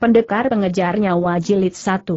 Pendekar pengejar nyawa jilid 1.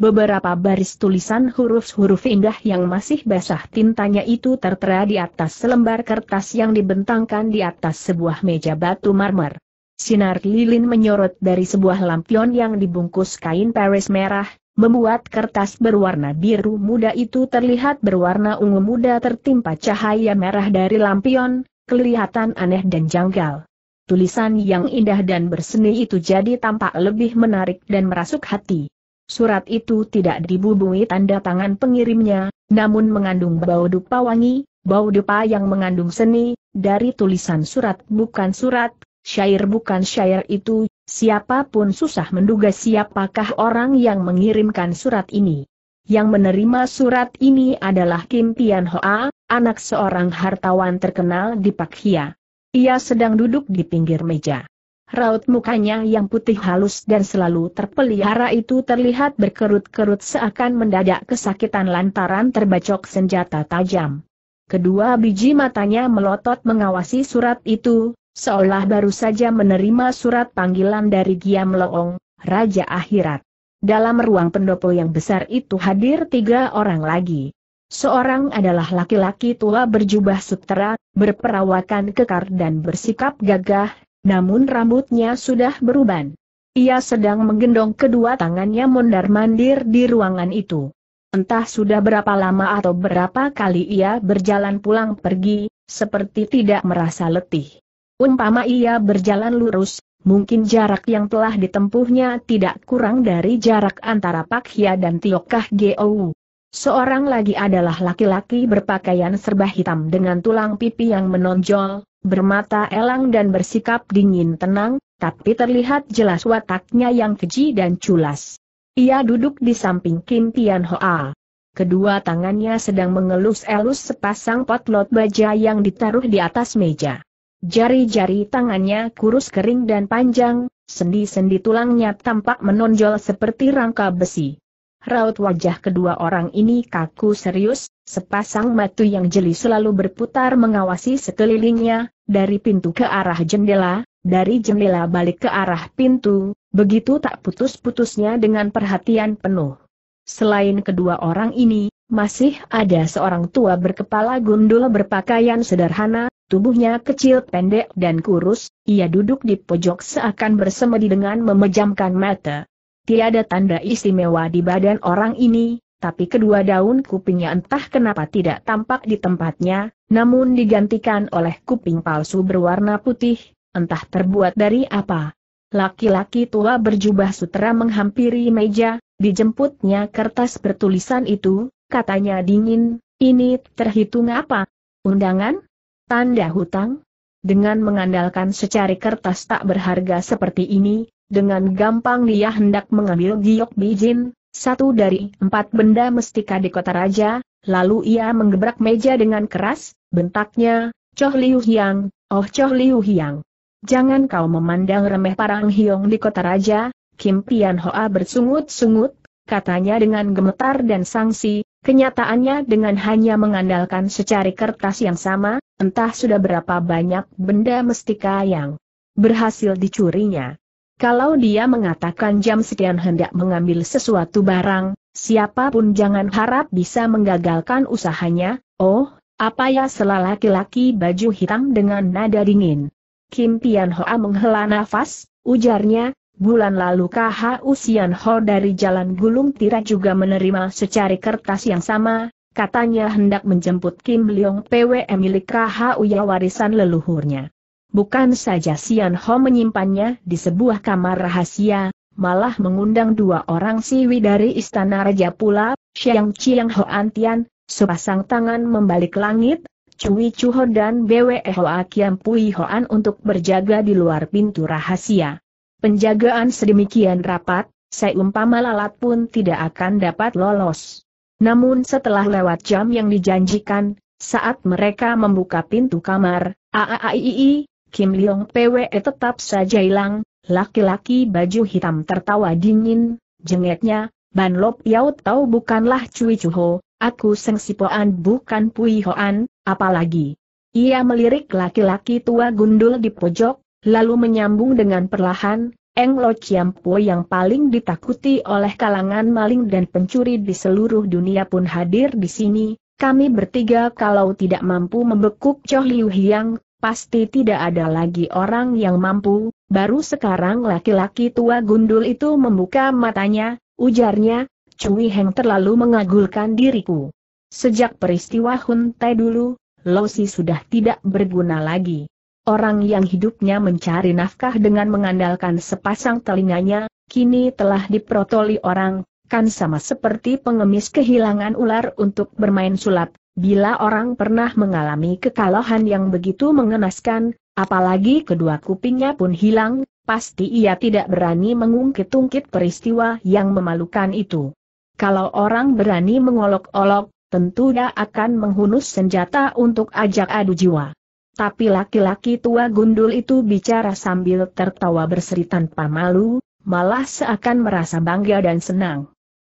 Beberapa baris tulisan huruf-huruf indah yang masih basah tintanya itu tertera di atas selembar kertas yang dibentangkan di atas sebuah meja batu marmer. Sinar lilin menyorot dari sebuah lampion yang dibungkus kain paris merah, membuat kertas berwarna biru muda itu terlihat berwarna ungu muda tertimpa cahaya merah dari lampion, kelihatan aneh dan janggal tulisan yang indah dan berseni itu jadi tampak lebih menarik dan merasuk hati. Surat itu tidak dibubungi tanda tangan pengirimnya, namun mengandung bau dupa wangi, bau dupa yang mengandung seni, dari tulisan surat bukan surat, syair bukan syair itu, siapapun susah menduga siapakah orang yang mengirimkan surat ini. Yang menerima surat ini adalah Kim Pian Hoa, anak seorang hartawan terkenal di Pakia. Ia sedang duduk di pinggir meja. Raut mukanya yang putih halus dan selalu terpelihara itu terlihat berkerut-kerut seakan mendadak kesakitan lantaran terbacok senjata tajam. Kedua biji matanya melotot mengawasi surat itu, seolah baru saja menerima surat panggilan dari Giam Loong, Raja Akhirat. Dalam ruang pendopo yang besar itu hadir tiga orang lagi. Seorang adalah laki-laki tua berjubah sutera, berperawakan kekar dan bersikap gagah, namun rambutnya sudah beruban. Ia sedang menggendong kedua tangannya mondar-mandir di ruangan itu. Entah sudah berapa lama atau berapa kali ia berjalan pulang pergi, seperti tidak merasa letih. Umpama ia berjalan lurus, mungkin jarak yang telah ditempuhnya tidak kurang dari jarak antara Pak Hia dan Tiokah Gou. Seorang lagi adalah laki-laki berpakaian serba hitam dengan tulang pipi yang menonjol, bermata elang dan bersikap dingin tenang, tapi terlihat jelas wataknya yang keji dan culas. Ia duduk di samping Kim Tian Hoa. Kedua tangannya sedang mengelus-elus sepasang potlot baja yang ditaruh di atas meja. Jari-jari tangannya kurus kering dan panjang, sendi-sendi tulangnya tampak menonjol seperti rangka besi raut wajah kedua orang ini kaku serius, sepasang mata yang jeli selalu berputar mengawasi sekelilingnya, dari pintu ke arah jendela, dari jendela balik ke arah pintu, begitu tak putus-putusnya dengan perhatian penuh. Selain kedua orang ini, masih ada seorang tua berkepala gundul berpakaian sederhana, tubuhnya kecil pendek dan kurus, ia duduk di pojok seakan bersemedi dengan memejamkan mata, Tiada tanda istimewa di badan orang ini, tapi kedua daun kupingnya entah kenapa tidak tampak di tempatnya, namun digantikan oleh kuping palsu berwarna putih, entah terbuat dari apa. Laki-laki tua berjubah sutra menghampiri meja, dijemputnya kertas bertulisan itu, katanya dingin, ini terhitung apa? Undangan? Tanda hutang? Dengan mengandalkan secari kertas tak berharga seperti ini, dengan gampang dia hendak mengambil giok bijin, satu dari empat benda mestika di kota raja, lalu ia menggebrak meja dengan keras, bentaknya, Choh Liu Hiang, oh Choh Liu Hiang. Jangan kau memandang remeh parang hiong di kota raja, Kim Pian Hoa bersungut-sungut, katanya dengan gemetar dan sangsi, kenyataannya dengan hanya mengandalkan secari kertas yang sama, entah sudah berapa banyak benda mestika yang berhasil dicurinya. Kalau dia mengatakan jam sekian hendak mengambil sesuatu barang, siapapun jangan harap bisa menggagalkan usahanya, oh, apa ya selah laki-laki baju hitam dengan nada dingin. Kim Pian Hoa menghela nafas, ujarnya, bulan lalu KH Usian Ho dari Jalan Gulung Tira juga menerima secari kertas yang sama, katanya hendak menjemput Kim Leong PwM milik KH Uya warisan leluhurnya. Bukan saja Sian Ho menyimpannya di sebuah kamar rahasia, malah mengundang dua orang siwi dari istana raja pula, Xiang Chiang Ho Antian, sepasang tangan membalik langit, Cui Chu Ho dan Bwe Hoa Akiam Pui Hoan untuk berjaga di luar pintu rahasia. Penjagaan sedemikian rapat, seumpama lalat pun tidak akan dapat lolos. Namun setelah lewat jam yang dijanjikan, saat mereka membuka pintu kamar, AAII, Kim Leong PWE tetap saja hilang, laki-laki baju hitam tertawa dingin, jengeknya, Ban Lop Yao tahu bukanlah Cui Chuho, aku Seng Sipoan bukan Pui Hoan, apalagi. Ia melirik laki-laki tua gundul di pojok, lalu menyambung dengan perlahan, Eng Lo Pue yang paling ditakuti oleh kalangan maling dan pencuri di seluruh dunia pun hadir di sini, kami bertiga kalau tidak mampu membekuk Choh Liu Hiang, Pasti tidak ada lagi orang yang mampu, baru sekarang laki-laki tua gundul itu membuka matanya, ujarnya, Cui Heng terlalu mengagulkan diriku. Sejak peristiwa Hun Tai dulu, Losi sudah tidak berguna lagi. Orang yang hidupnya mencari nafkah dengan mengandalkan sepasang telinganya, kini telah diprotoli orang, kan sama seperti pengemis kehilangan ular untuk bermain sulap, Bila orang pernah mengalami kekalahan yang begitu mengenaskan, apalagi kedua kupingnya pun hilang, pasti ia tidak berani mengungkit-ungkit peristiwa yang memalukan itu. Kalau orang berani mengolok-olok, tentu dia akan menghunus senjata untuk ajak adu jiwa. Tapi laki-laki tua gundul itu bicara sambil tertawa berseri tanpa malu, malah seakan merasa bangga dan senang.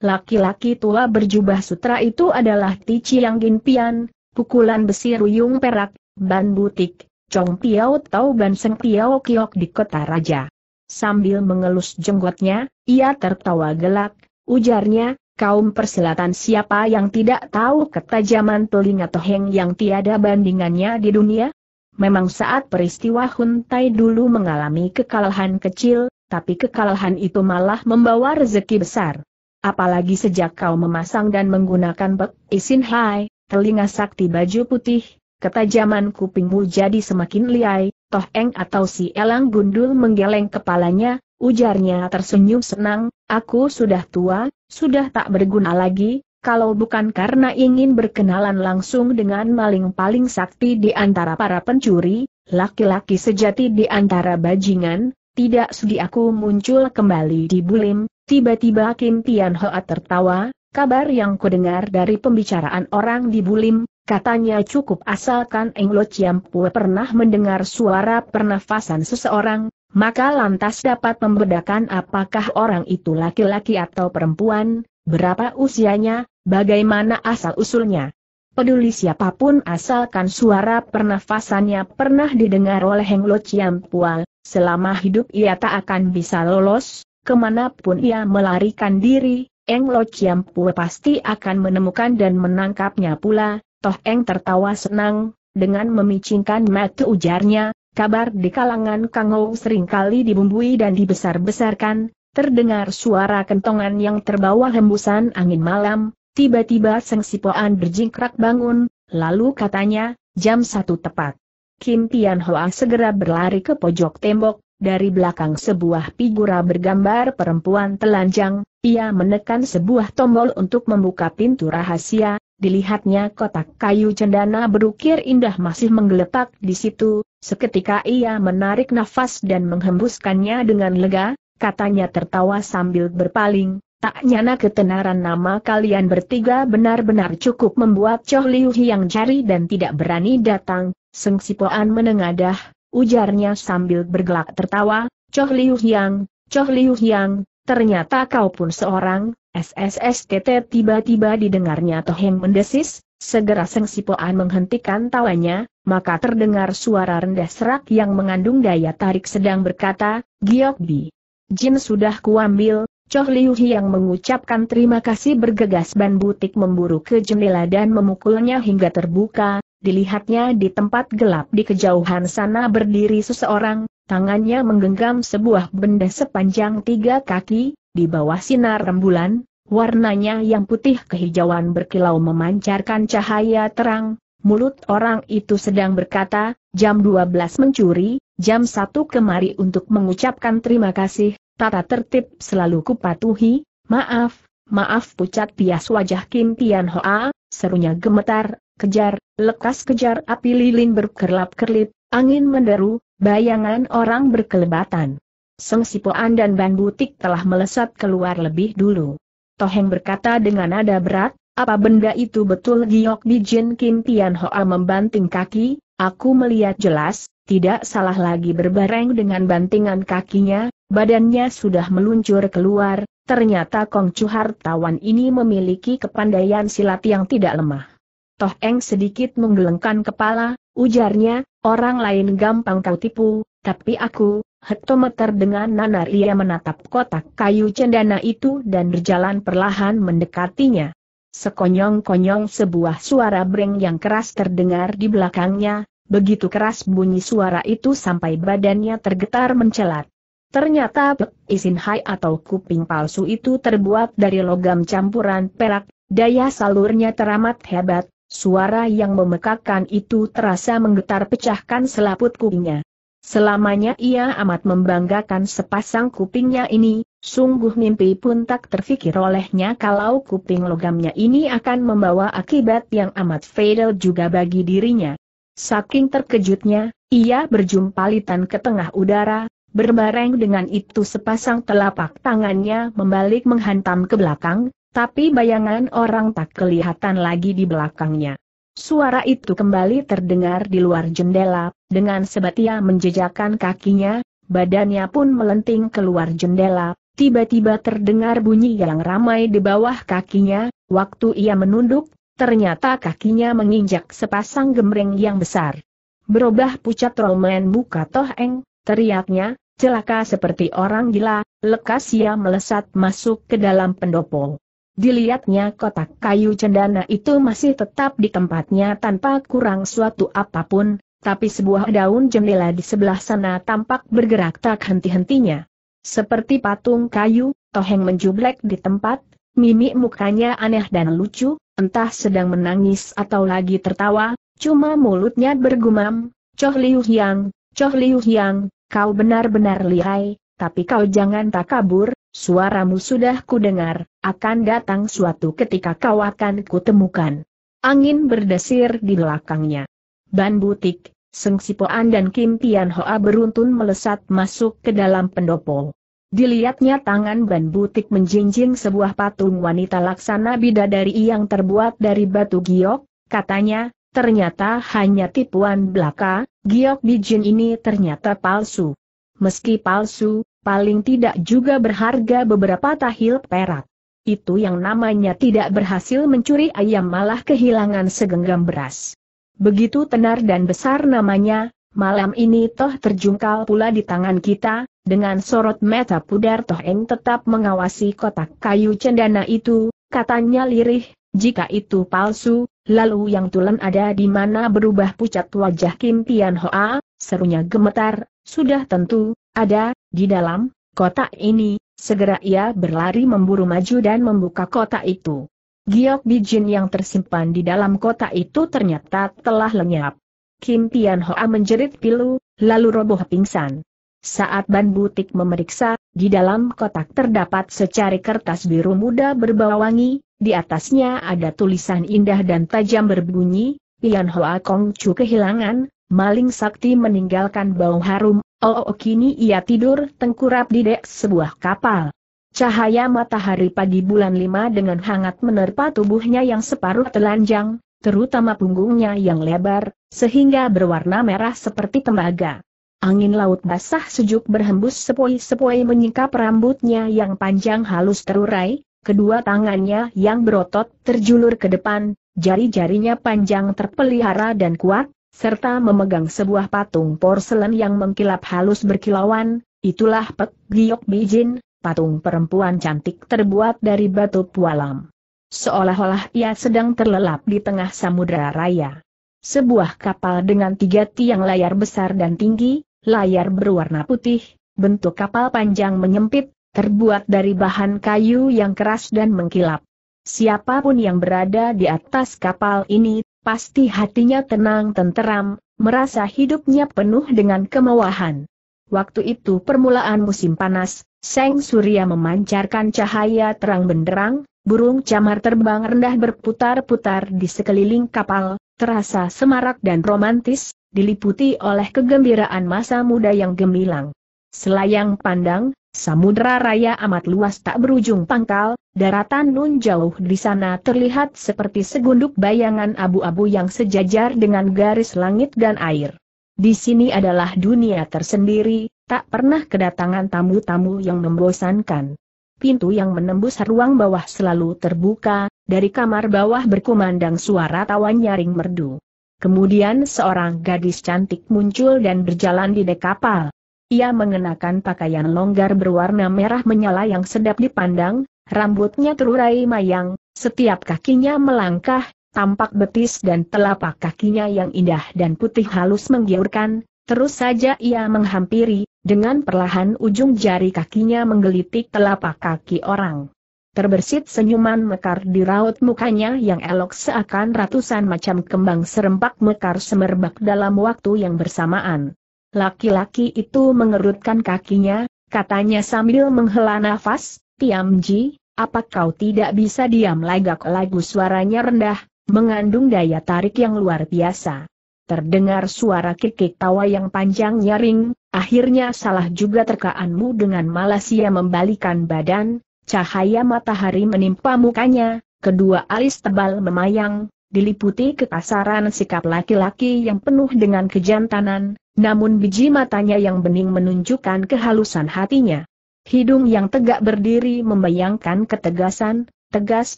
Laki-laki tua berjubah sutra itu adalah Ti Chiang Pian, pukulan besi ruyung perak, ban butik, Chong Piao Tau Ban Seng Piao Kiok di kota raja. Sambil mengelus jenggotnya, ia tertawa gelak, ujarnya, kaum perselatan siapa yang tidak tahu ketajaman telinga toheng yang tiada bandingannya di dunia? Memang saat peristiwa Huntai dulu mengalami kekalahan kecil, tapi kekalahan itu malah membawa rezeki besar apalagi sejak kau memasang dan menggunakan pek, isin hai, telinga sakti baju putih, ketajaman kupingmu jadi semakin liai, Toh Eng atau si Elang Gundul menggeleng kepalanya, ujarnya tersenyum senang, aku sudah tua, sudah tak berguna lagi, kalau bukan karena ingin berkenalan langsung dengan maling paling sakti di antara para pencuri, laki-laki sejati di antara bajingan, tidak sudi aku muncul kembali di bulim, Tiba-tiba Kim Tian Hoa tertawa, kabar yang kudengar dari pembicaraan orang di Bulim, katanya cukup asalkan Chiam Pu pernah mendengar suara pernafasan seseorang, maka lantas dapat membedakan apakah orang itu laki-laki atau perempuan, berapa usianya, bagaimana asal-usulnya. Peduli siapapun asalkan suara pernafasannya pernah didengar oleh Chiam Pua, selama hidup ia tak akan bisa lolos, Kemanapun ia melarikan diri, Eng Lo Chiam Pue pasti akan menemukan dan menangkapnya pula, toh Eng tertawa senang, dengan memicingkan mata ujarnya, kabar di kalangan Kang Ho seringkali dibumbui dan dibesar-besarkan, terdengar suara kentongan yang terbawa hembusan angin malam, tiba-tiba Seng Sipoan berjingkrak bangun, lalu katanya, jam satu tepat. Kim Tian Hoa segera berlari ke pojok tembok, dari belakang sebuah figura bergambar perempuan telanjang, ia menekan sebuah tombol untuk membuka pintu rahasia, dilihatnya kotak kayu cendana berukir indah masih menggeletak di situ, seketika ia menarik nafas dan menghembuskannya dengan lega, katanya tertawa sambil berpaling, tak nyana ketenaran nama kalian bertiga benar-benar cukup membuat Choh Liu Hiang jari dan tidak berani datang, sengsipoan menengadah, ujarnya sambil bergelak tertawa, Choh Liu Hyang, Choh Liu Hyang, ternyata kau pun seorang, SSSTT tiba-tiba didengarnya Toheng mendesis, segera Seng Sipoan menghentikan tawanya, maka terdengar suara rendah serak yang mengandung daya tarik sedang berkata, Giok Bi. Jin sudah kuambil, Choh Liu Hyang mengucapkan terima kasih bergegas ban butik memburu ke jendela dan memukulnya hingga terbuka, dilihatnya di tempat gelap di kejauhan sana berdiri seseorang, tangannya menggenggam sebuah benda sepanjang tiga kaki, di bawah sinar rembulan, warnanya yang putih kehijauan berkilau memancarkan cahaya terang, mulut orang itu sedang berkata, jam 12 mencuri, jam 1 kemari untuk mengucapkan terima kasih, tata tertib selalu kupatuhi, maaf, maaf pucat pias wajah Kim Tian Hoa, serunya gemetar, Kejar, lekas kejar api lilin berkerlap-kerlip, angin menderu, bayangan orang berkelebatan. Seng Sipoan dan Ban Butik telah melesat keluar lebih dulu. Toheng berkata dengan nada berat, apa benda itu betul Giok Bijin Kim Tian Hoa membanting kaki, aku melihat jelas, tidak salah lagi berbareng dengan bantingan kakinya, badannya sudah meluncur keluar, ternyata Kong Chu hartawan ini memiliki kepandaian silat yang tidak lemah. Toh Eng sedikit menggelengkan kepala, ujarnya, orang lain gampang kau tipu, tapi aku, hektometer dengan nanar ia menatap kotak kayu cendana itu dan berjalan perlahan mendekatinya. Sekonyong-konyong sebuah suara breng yang keras terdengar di belakangnya, begitu keras bunyi suara itu sampai badannya tergetar mencelat. Ternyata isin hai atau kuping palsu itu terbuat dari logam campuran perak, daya salurnya teramat hebat, Suara yang memekakkan itu terasa menggetar pecahkan selaput kupingnya. Selamanya ia amat membanggakan sepasang kupingnya ini, sungguh mimpi pun tak terfikir olehnya kalau kuping logamnya ini akan membawa akibat yang amat fatal juga bagi dirinya. Saking terkejutnya, ia berjumpalitan ke tengah udara, berbareng dengan itu sepasang telapak tangannya membalik menghantam ke belakang, tapi bayangan orang tak kelihatan lagi di belakangnya. Suara itu kembali terdengar di luar jendela, dengan sebatia menjejakkan kakinya, badannya pun melenting keluar jendela, tiba-tiba terdengar bunyi yang ramai di bawah kakinya, waktu ia menunduk, ternyata kakinya menginjak sepasang gemreng yang besar. Berubah pucat Roman buka toheng, teriaknya, celaka seperti orang gila, lekas ia melesat masuk ke dalam pendopo. Dilihatnya kotak kayu cendana itu masih tetap di tempatnya tanpa kurang suatu apapun, tapi sebuah daun jendela di sebelah sana tampak bergerak tak henti-hentinya. Seperti patung kayu, Toheng menjublek di tempat, mimik mukanya aneh dan lucu, entah sedang menangis atau lagi tertawa, cuma mulutnya bergumam, Choh Liu Hyang, Choh Liu Hyang, kau benar-benar lihai, tapi kau jangan tak kabur." Suaramu sudah kudengar, akan datang suatu ketika kau akan kutemukan. Angin berdesir di belakangnya. Ban butik, Seng Sipoan dan Kim Tian Hoa beruntun melesat masuk ke dalam pendopo. Dilihatnya tangan ban butik menjinjing sebuah patung wanita laksana bidadari yang terbuat dari batu giok, katanya, ternyata hanya tipuan belaka, giok di ini ternyata palsu. Meski palsu, paling tidak juga berharga beberapa tahil perak. Itu yang namanya tidak berhasil mencuri ayam malah kehilangan segenggam beras. Begitu tenar dan besar namanya, malam ini toh terjungkal pula di tangan kita, dengan sorot mata pudar toh eng tetap mengawasi kotak kayu cendana itu, katanya lirih, jika itu palsu, lalu yang tulen ada di mana berubah pucat wajah Kim Pian Hoa, serunya gemetar, sudah tentu, ada, di dalam, kotak ini, segera ia berlari memburu maju dan membuka kotak itu. Giok Bijin yang tersimpan di dalam kotak itu ternyata telah lenyap. Kim Tian Hoa menjerit pilu, lalu roboh pingsan. Saat Ban Butik memeriksa, di dalam kotak terdapat secari kertas biru muda berbau wangi, di atasnya ada tulisan indah dan tajam berbunyi, Pian Hoa Kong Chu kehilangan, maling sakti meninggalkan bau harum, oh, oh kini ia tidur tengkurap di dek sebuah kapal. Cahaya matahari pagi bulan lima dengan hangat menerpa tubuhnya yang separuh telanjang, terutama punggungnya yang lebar, sehingga berwarna merah seperti tembaga. Angin laut basah sejuk berhembus sepoi-sepoi menyingkap rambutnya yang panjang halus terurai, kedua tangannya yang berotot terjulur ke depan, jari-jarinya panjang terpelihara dan kuat, serta memegang sebuah patung porselen yang mengkilap halus berkilauan, itulah Pek Giyok Bijin, patung perempuan cantik terbuat dari batu pualam. Seolah-olah ia sedang terlelap di tengah samudera raya. Sebuah kapal dengan tiga tiang layar besar dan tinggi, layar berwarna putih, bentuk kapal panjang menyempit, terbuat dari bahan kayu yang keras dan mengkilap. Siapapun yang berada di atas kapal ini pasti hatinya tenang tenteram, merasa hidupnya penuh dengan kemewahan. Waktu itu permulaan musim panas, Seng Surya memancarkan cahaya terang benderang, burung camar terbang rendah berputar-putar di sekeliling kapal, terasa semarak dan romantis, diliputi oleh kegembiraan masa muda yang gemilang. Selayang pandang, samudra raya amat luas tak berujung pangkal, Daratan Nun jauh di sana terlihat seperti segunduk bayangan abu-abu yang sejajar dengan garis langit dan air. Di sini adalah dunia tersendiri, tak pernah kedatangan tamu-tamu yang membosankan. Pintu yang menembus ruang bawah selalu terbuka, dari kamar bawah berkumandang suara tawa nyaring merdu. Kemudian seorang gadis cantik muncul dan berjalan di dek kapal. Ia mengenakan pakaian longgar berwarna merah menyala yang sedap dipandang, Rambutnya terurai mayang, setiap kakinya melangkah, tampak betis dan telapak kakinya yang indah dan putih halus menggiurkan, terus saja ia menghampiri, dengan perlahan ujung jari kakinya menggelitik telapak kaki orang. Terbersit senyuman mekar di raut mukanya yang elok seakan ratusan macam kembang serempak mekar semerbak dalam waktu yang bersamaan. Laki-laki itu mengerutkan kakinya, katanya sambil menghela nafas, Tiam Ji, apa kau tidak bisa diam lagak lagu suaranya rendah, mengandung daya tarik yang luar biasa. Terdengar suara kikik tawa yang panjang nyaring, akhirnya salah juga terkaanmu dengan Malaysia membalikan badan, cahaya matahari menimpa mukanya, kedua alis tebal memayang, diliputi kekasaran sikap laki-laki yang penuh dengan kejantanan, namun biji matanya yang bening menunjukkan kehalusan hatinya. Hidung yang tegak berdiri membayangkan ketegasan, tegas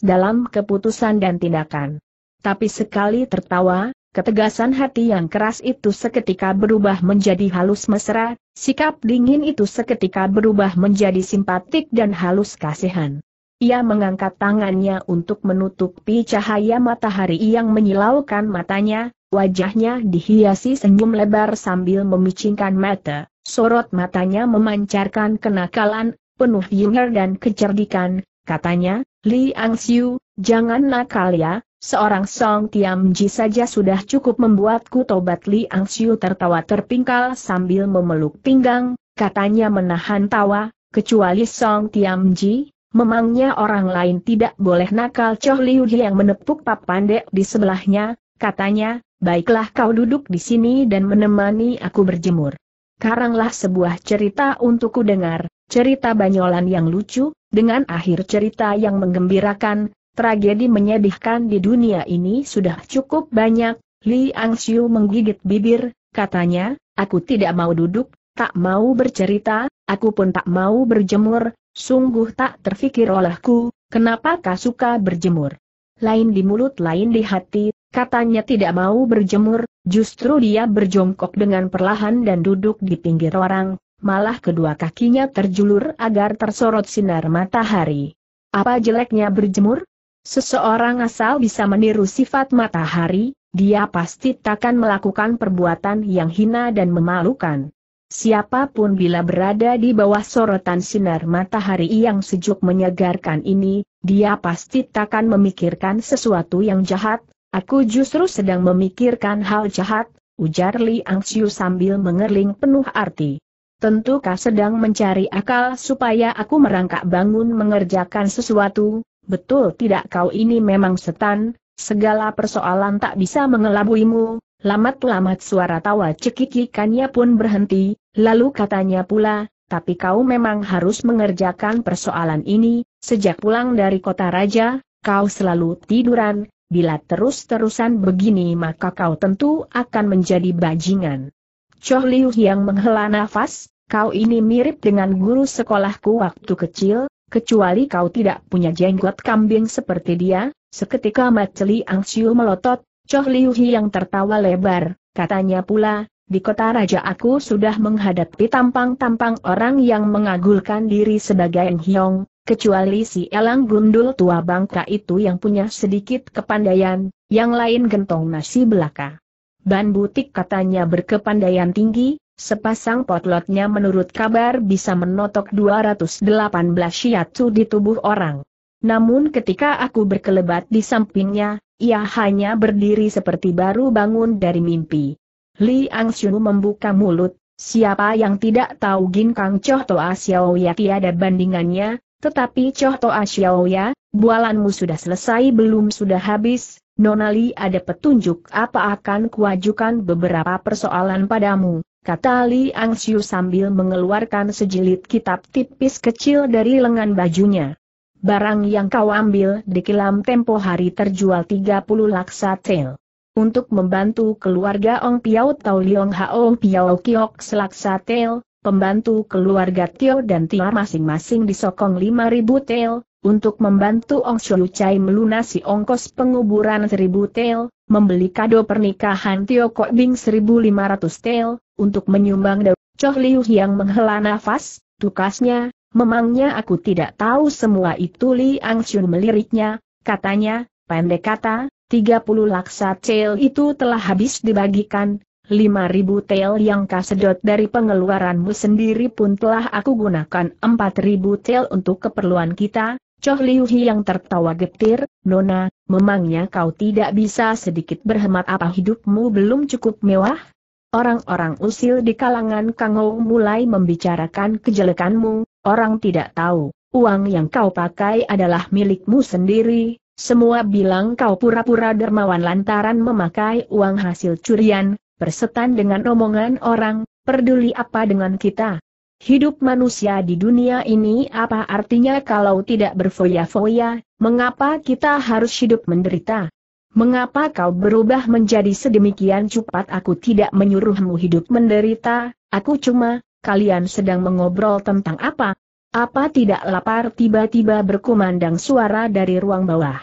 dalam keputusan dan tindakan. Tapi sekali tertawa, ketegasan hati yang keras itu seketika berubah menjadi halus mesra, sikap dingin itu seketika berubah menjadi simpatik dan halus kasihan. Ia mengangkat tangannya untuk menutupi cahaya matahari yang menyilaukan matanya, wajahnya dihiasi senyum lebar sambil memicingkan mata sorot matanya memancarkan kenakalan, penuh yingar dan kecerdikan, katanya, Li Angxiu, jangan nakal ya, seorang Song Tiam Ji saja sudah cukup membuatku tobat Li Angxiu tertawa terpingkal sambil memeluk pinggang, katanya menahan tawa, kecuali Song Tiam Ji, memangnya orang lain tidak boleh nakal Choh Liu yang menepuk papan dek di sebelahnya, katanya, baiklah kau duduk di sini dan menemani aku berjemur karanglah sebuah cerita untuk ku dengar, cerita banyolan yang lucu, dengan akhir cerita yang menggembirakan, tragedi menyedihkan di dunia ini sudah cukup banyak, Li Angxiu menggigit bibir, katanya, aku tidak mau duduk, tak mau bercerita, aku pun tak mau berjemur, sungguh tak terfikir olehku, kenapa kau suka berjemur. Lain di mulut lain di hati, Katanya tidak mau berjemur, justru dia berjongkok dengan perlahan dan duduk di pinggir orang, malah kedua kakinya terjulur agar tersorot sinar matahari. Apa jeleknya berjemur? Seseorang asal bisa meniru sifat matahari, dia pasti takkan melakukan perbuatan yang hina dan memalukan. Siapapun bila berada di bawah sorotan sinar matahari yang sejuk menyegarkan ini, dia pasti takkan memikirkan sesuatu yang jahat, Aku justru sedang memikirkan hal jahat, ujar Li Angsiu sambil mengerling penuh arti. Tentu kau sedang mencari akal supaya aku merangkak bangun mengerjakan sesuatu, betul tidak kau ini memang setan, segala persoalan tak bisa mengelabuimu, Lamat-lamat suara tawa cekikikannya pun berhenti, lalu katanya pula, tapi kau memang harus mengerjakan persoalan ini, sejak pulang dari kota raja, kau selalu tiduran, Bila terus-terusan begini maka kau tentu akan menjadi bajingan. Choh Liu yang menghela nafas, kau ini mirip dengan guru sekolahku waktu kecil, kecuali kau tidak punya jenggot kambing seperti dia, seketika Maceli Li Siu melotot, Choh Liu yang tertawa lebar, katanya pula, di kota raja aku sudah menghadapi tampang-tampang orang yang mengagulkan diri sebagai Hyong, Kecuali si elang gundul tua bangka itu yang punya sedikit kepandaian, yang lain gentong nasi belaka. Ban butik katanya berkepandaian tinggi, sepasang potlotnya menurut kabar bisa menotok 218 shiatsu di tubuh orang. Namun ketika aku berkelebat di sampingnya, ia hanya berdiri seperti baru bangun dari mimpi. Li Ang Xiu membuka mulut, siapa yang tidak tahu Gin Kang Choh Toa Xiao Yaki ada bandingannya, tetapi Choh Toa ah Xiaoya, bualanmu sudah selesai belum sudah habis, Nonali ada petunjuk apa akan kuajukan beberapa persoalan padamu, kata Li Angsiu sambil mengeluarkan sejilid kitab tipis kecil dari lengan bajunya. Barang yang kau ambil di kilam tempo hari terjual 30 laksa tel. Untuk membantu keluarga Ong Piao Tau Liong Hao Piao Kiok selaksa tel, pembantu keluarga Tio dan Tia masing-masing disokong 5.000 tel, untuk membantu Ong Shou Chai melunasi ongkos penguburan 1.000 tel, membeli kado pernikahan Tio Kok Bing 1.500 tel, untuk menyumbang Dao Choh Liu yang menghela nafas, tukasnya, memangnya aku tidak tahu semua itu Li Ang Shun meliriknya, katanya, pendek kata, 30 laksa cel itu telah habis dibagikan, 5.000 tel yang kau sedot dari pengeluaranmu sendiri pun telah aku gunakan empat ribu tel untuk keperluan kita, Choh Liu Hi yang tertawa getir, Nona, memangnya kau tidak bisa sedikit berhemat apa hidupmu belum cukup mewah? Orang-orang usil di kalangan Kangou mulai membicarakan kejelekanmu, orang tidak tahu, uang yang kau pakai adalah milikmu sendiri, semua bilang kau pura-pura dermawan lantaran memakai uang hasil curian, bersetan dengan omongan orang, peduli apa dengan kita. Hidup manusia di dunia ini apa artinya kalau tidak berfoya-foya, mengapa kita harus hidup menderita? Mengapa kau berubah menjadi sedemikian cepat aku tidak menyuruhmu hidup menderita, aku cuma, kalian sedang mengobrol tentang apa? Apa tidak lapar tiba-tiba berkumandang suara dari ruang bawah.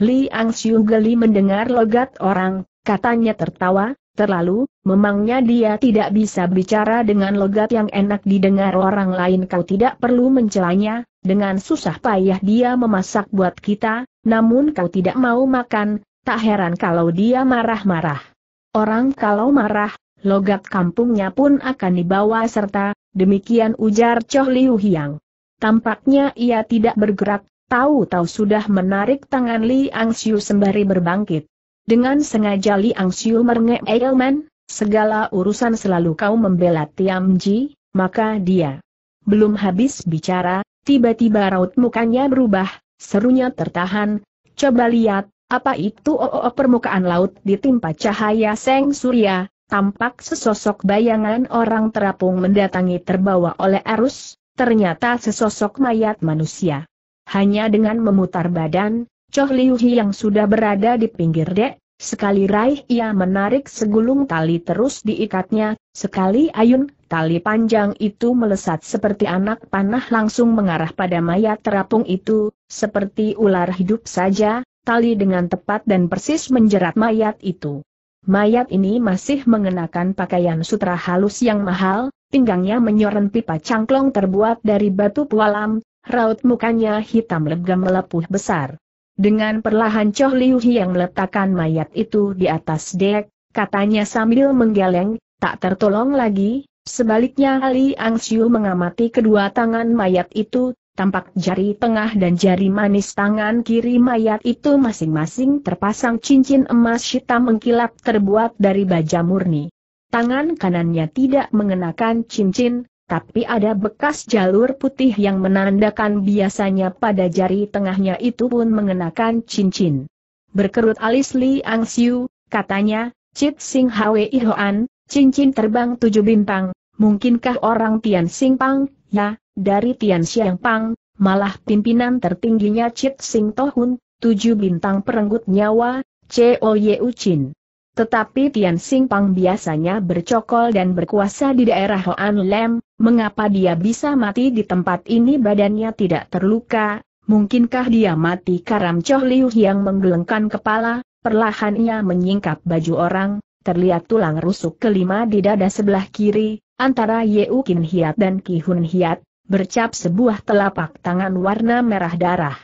Li Ang Xiu geli mendengar logat orang, katanya tertawa, Terlalu, memangnya dia tidak bisa bicara dengan logat yang enak didengar orang lain kau tidak perlu mencelanya, dengan susah payah dia memasak buat kita, namun kau tidak mau makan, tak heran kalau dia marah-marah. Orang kalau marah, logat kampungnya pun akan dibawa serta, demikian ujar Choh Liu Hiang. Tampaknya ia tidak bergerak, tahu-tahu sudah menarik tangan Li Angsiu sembari berbangkit. Dengan sengaja Liang Xiu merengek Eilman, segala urusan selalu kau membela Tiam Ji, maka dia. Belum habis bicara, tiba-tiba raut mukanya berubah, serunya tertahan, coba lihat, apa itu oo oh, oh, permukaan laut ditimpa cahaya seng surya, tampak sesosok bayangan orang terapung mendatangi terbawa oleh arus, ternyata sesosok mayat manusia. Hanya dengan memutar badan, Choh Liu Hi yang sudah berada di pinggir dek, sekali raih ia menarik segulung tali terus diikatnya, sekali ayun, tali panjang itu melesat seperti anak panah langsung mengarah pada mayat terapung itu, seperti ular hidup saja, tali dengan tepat dan persis menjerat mayat itu. Mayat ini masih mengenakan pakaian sutra halus yang mahal, pinggangnya menyoren pipa cangklong terbuat dari batu pualam, raut mukanya hitam legam melepuh besar. Dengan perlahan Choh Liu yang meletakkan mayat itu di atas dek, katanya sambil menggeleng, tak tertolong lagi, sebaliknya Ali Ang Siu mengamati kedua tangan mayat itu, tampak jari tengah dan jari manis tangan kiri mayat itu masing-masing terpasang cincin emas hitam mengkilap terbuat dari baja murni. Tangan kanannya tidak mengenakan cincin, tapi ada bekas jalur putih yang menandakan biasanya pada jari tengahnya itu pun mengenakan cincin. Berkerut alis Li Ang Siu, katanya, Cip Sing Hwe Ihoan, cincin terbang tujuh bintang, mungkinkah orang Tian Sing Pang, ya, dari Tian Xiang Pang, malah pimpinan tertingginya Cip Sing Tohun, tujuh bintang perenggut nyawa, Cheo Chin. Tetapi Tian Sing Pang biasanya bercokol dan berkuasa di daerah Hoan Lem, mengapa dia bisa mati di tempat ini badannya tidak terluka, mungkinkah dia mati karam Choh Liu yang menggelengkan kepala, perlahan ia menyingkap baju orang, terlihat tulang rusuk kelima di dada sebelah kiri, antara Yeu Kin Hiat dan Ki Hun Hiat, bercap sebuah telapak tangan warna merah darah.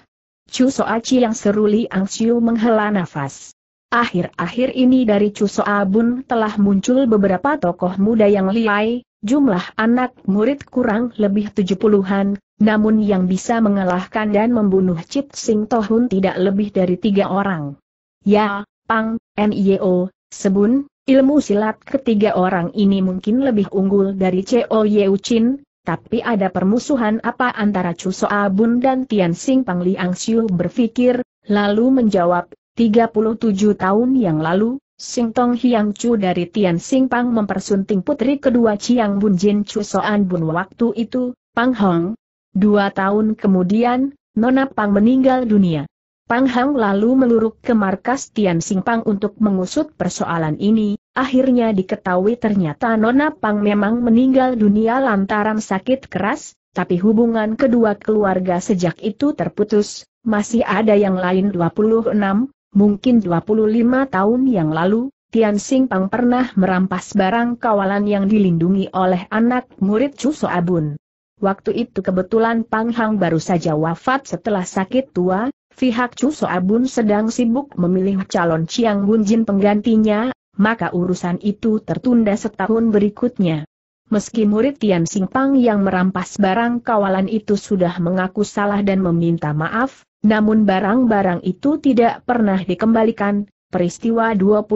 Chu Soachi yang seruli Ang menghela nafas. Akhir-akhir ini dari Abun telah muncul beberapa tokoh muda yang liai, jumlah anak murid kurang lebih 70-an, namun yang bisa mengalahkan dan membunuh Cip Sing Tohun tidak lebih dari tiga orang. Ya, Pang, Nio, Sebun, ilmu silat ketiga orang ini mungkin lebih unggul dari Cheo Yeu Chin, tapi ada permusuhan apa antara Abun dan Tian Sing Pang Liang Xiu berpikir, lalu menjawab, 37 tahun yang lalu, Sing Tong Hiang Chu dari Tian Sing Pang mempersunting putri kedua Chiang Bun Jin Chu Soan Bun waktu itu, Pang Hong. Dua tahun kemudian, Nona Pang meninggal dunia. Pang Hong lalu meluruk ke markas Tian Sing Pang untuk mengusut persoalan ini, akhirnya diketahui ternyata Nona Pang memang meninggal dunia lantaran sakit keras, tapi hubungan kedua keluarga sejak itu terputus, masih ada yang lain 26, Mungkin 25 tahun yang lalu, Tian Sing Pang pernah merampas barang kawalan yang dilindungi oleh anak murid Chu Abun. Waktu itu kebetulan Pang Hang baru saja wafat setelah sakit tua, pihak Chu Abun sedang sibuk memilih calon Chiang Bun Jin penggantinya, maka urusan itu tertunda setahun berikutnya meski murid Tian Singpang yang merampas barang kawalan itu sudah mengaku salah dan meminta maaf, namun barang-barang itu tidak pernah dikembalikan, peristiwa 25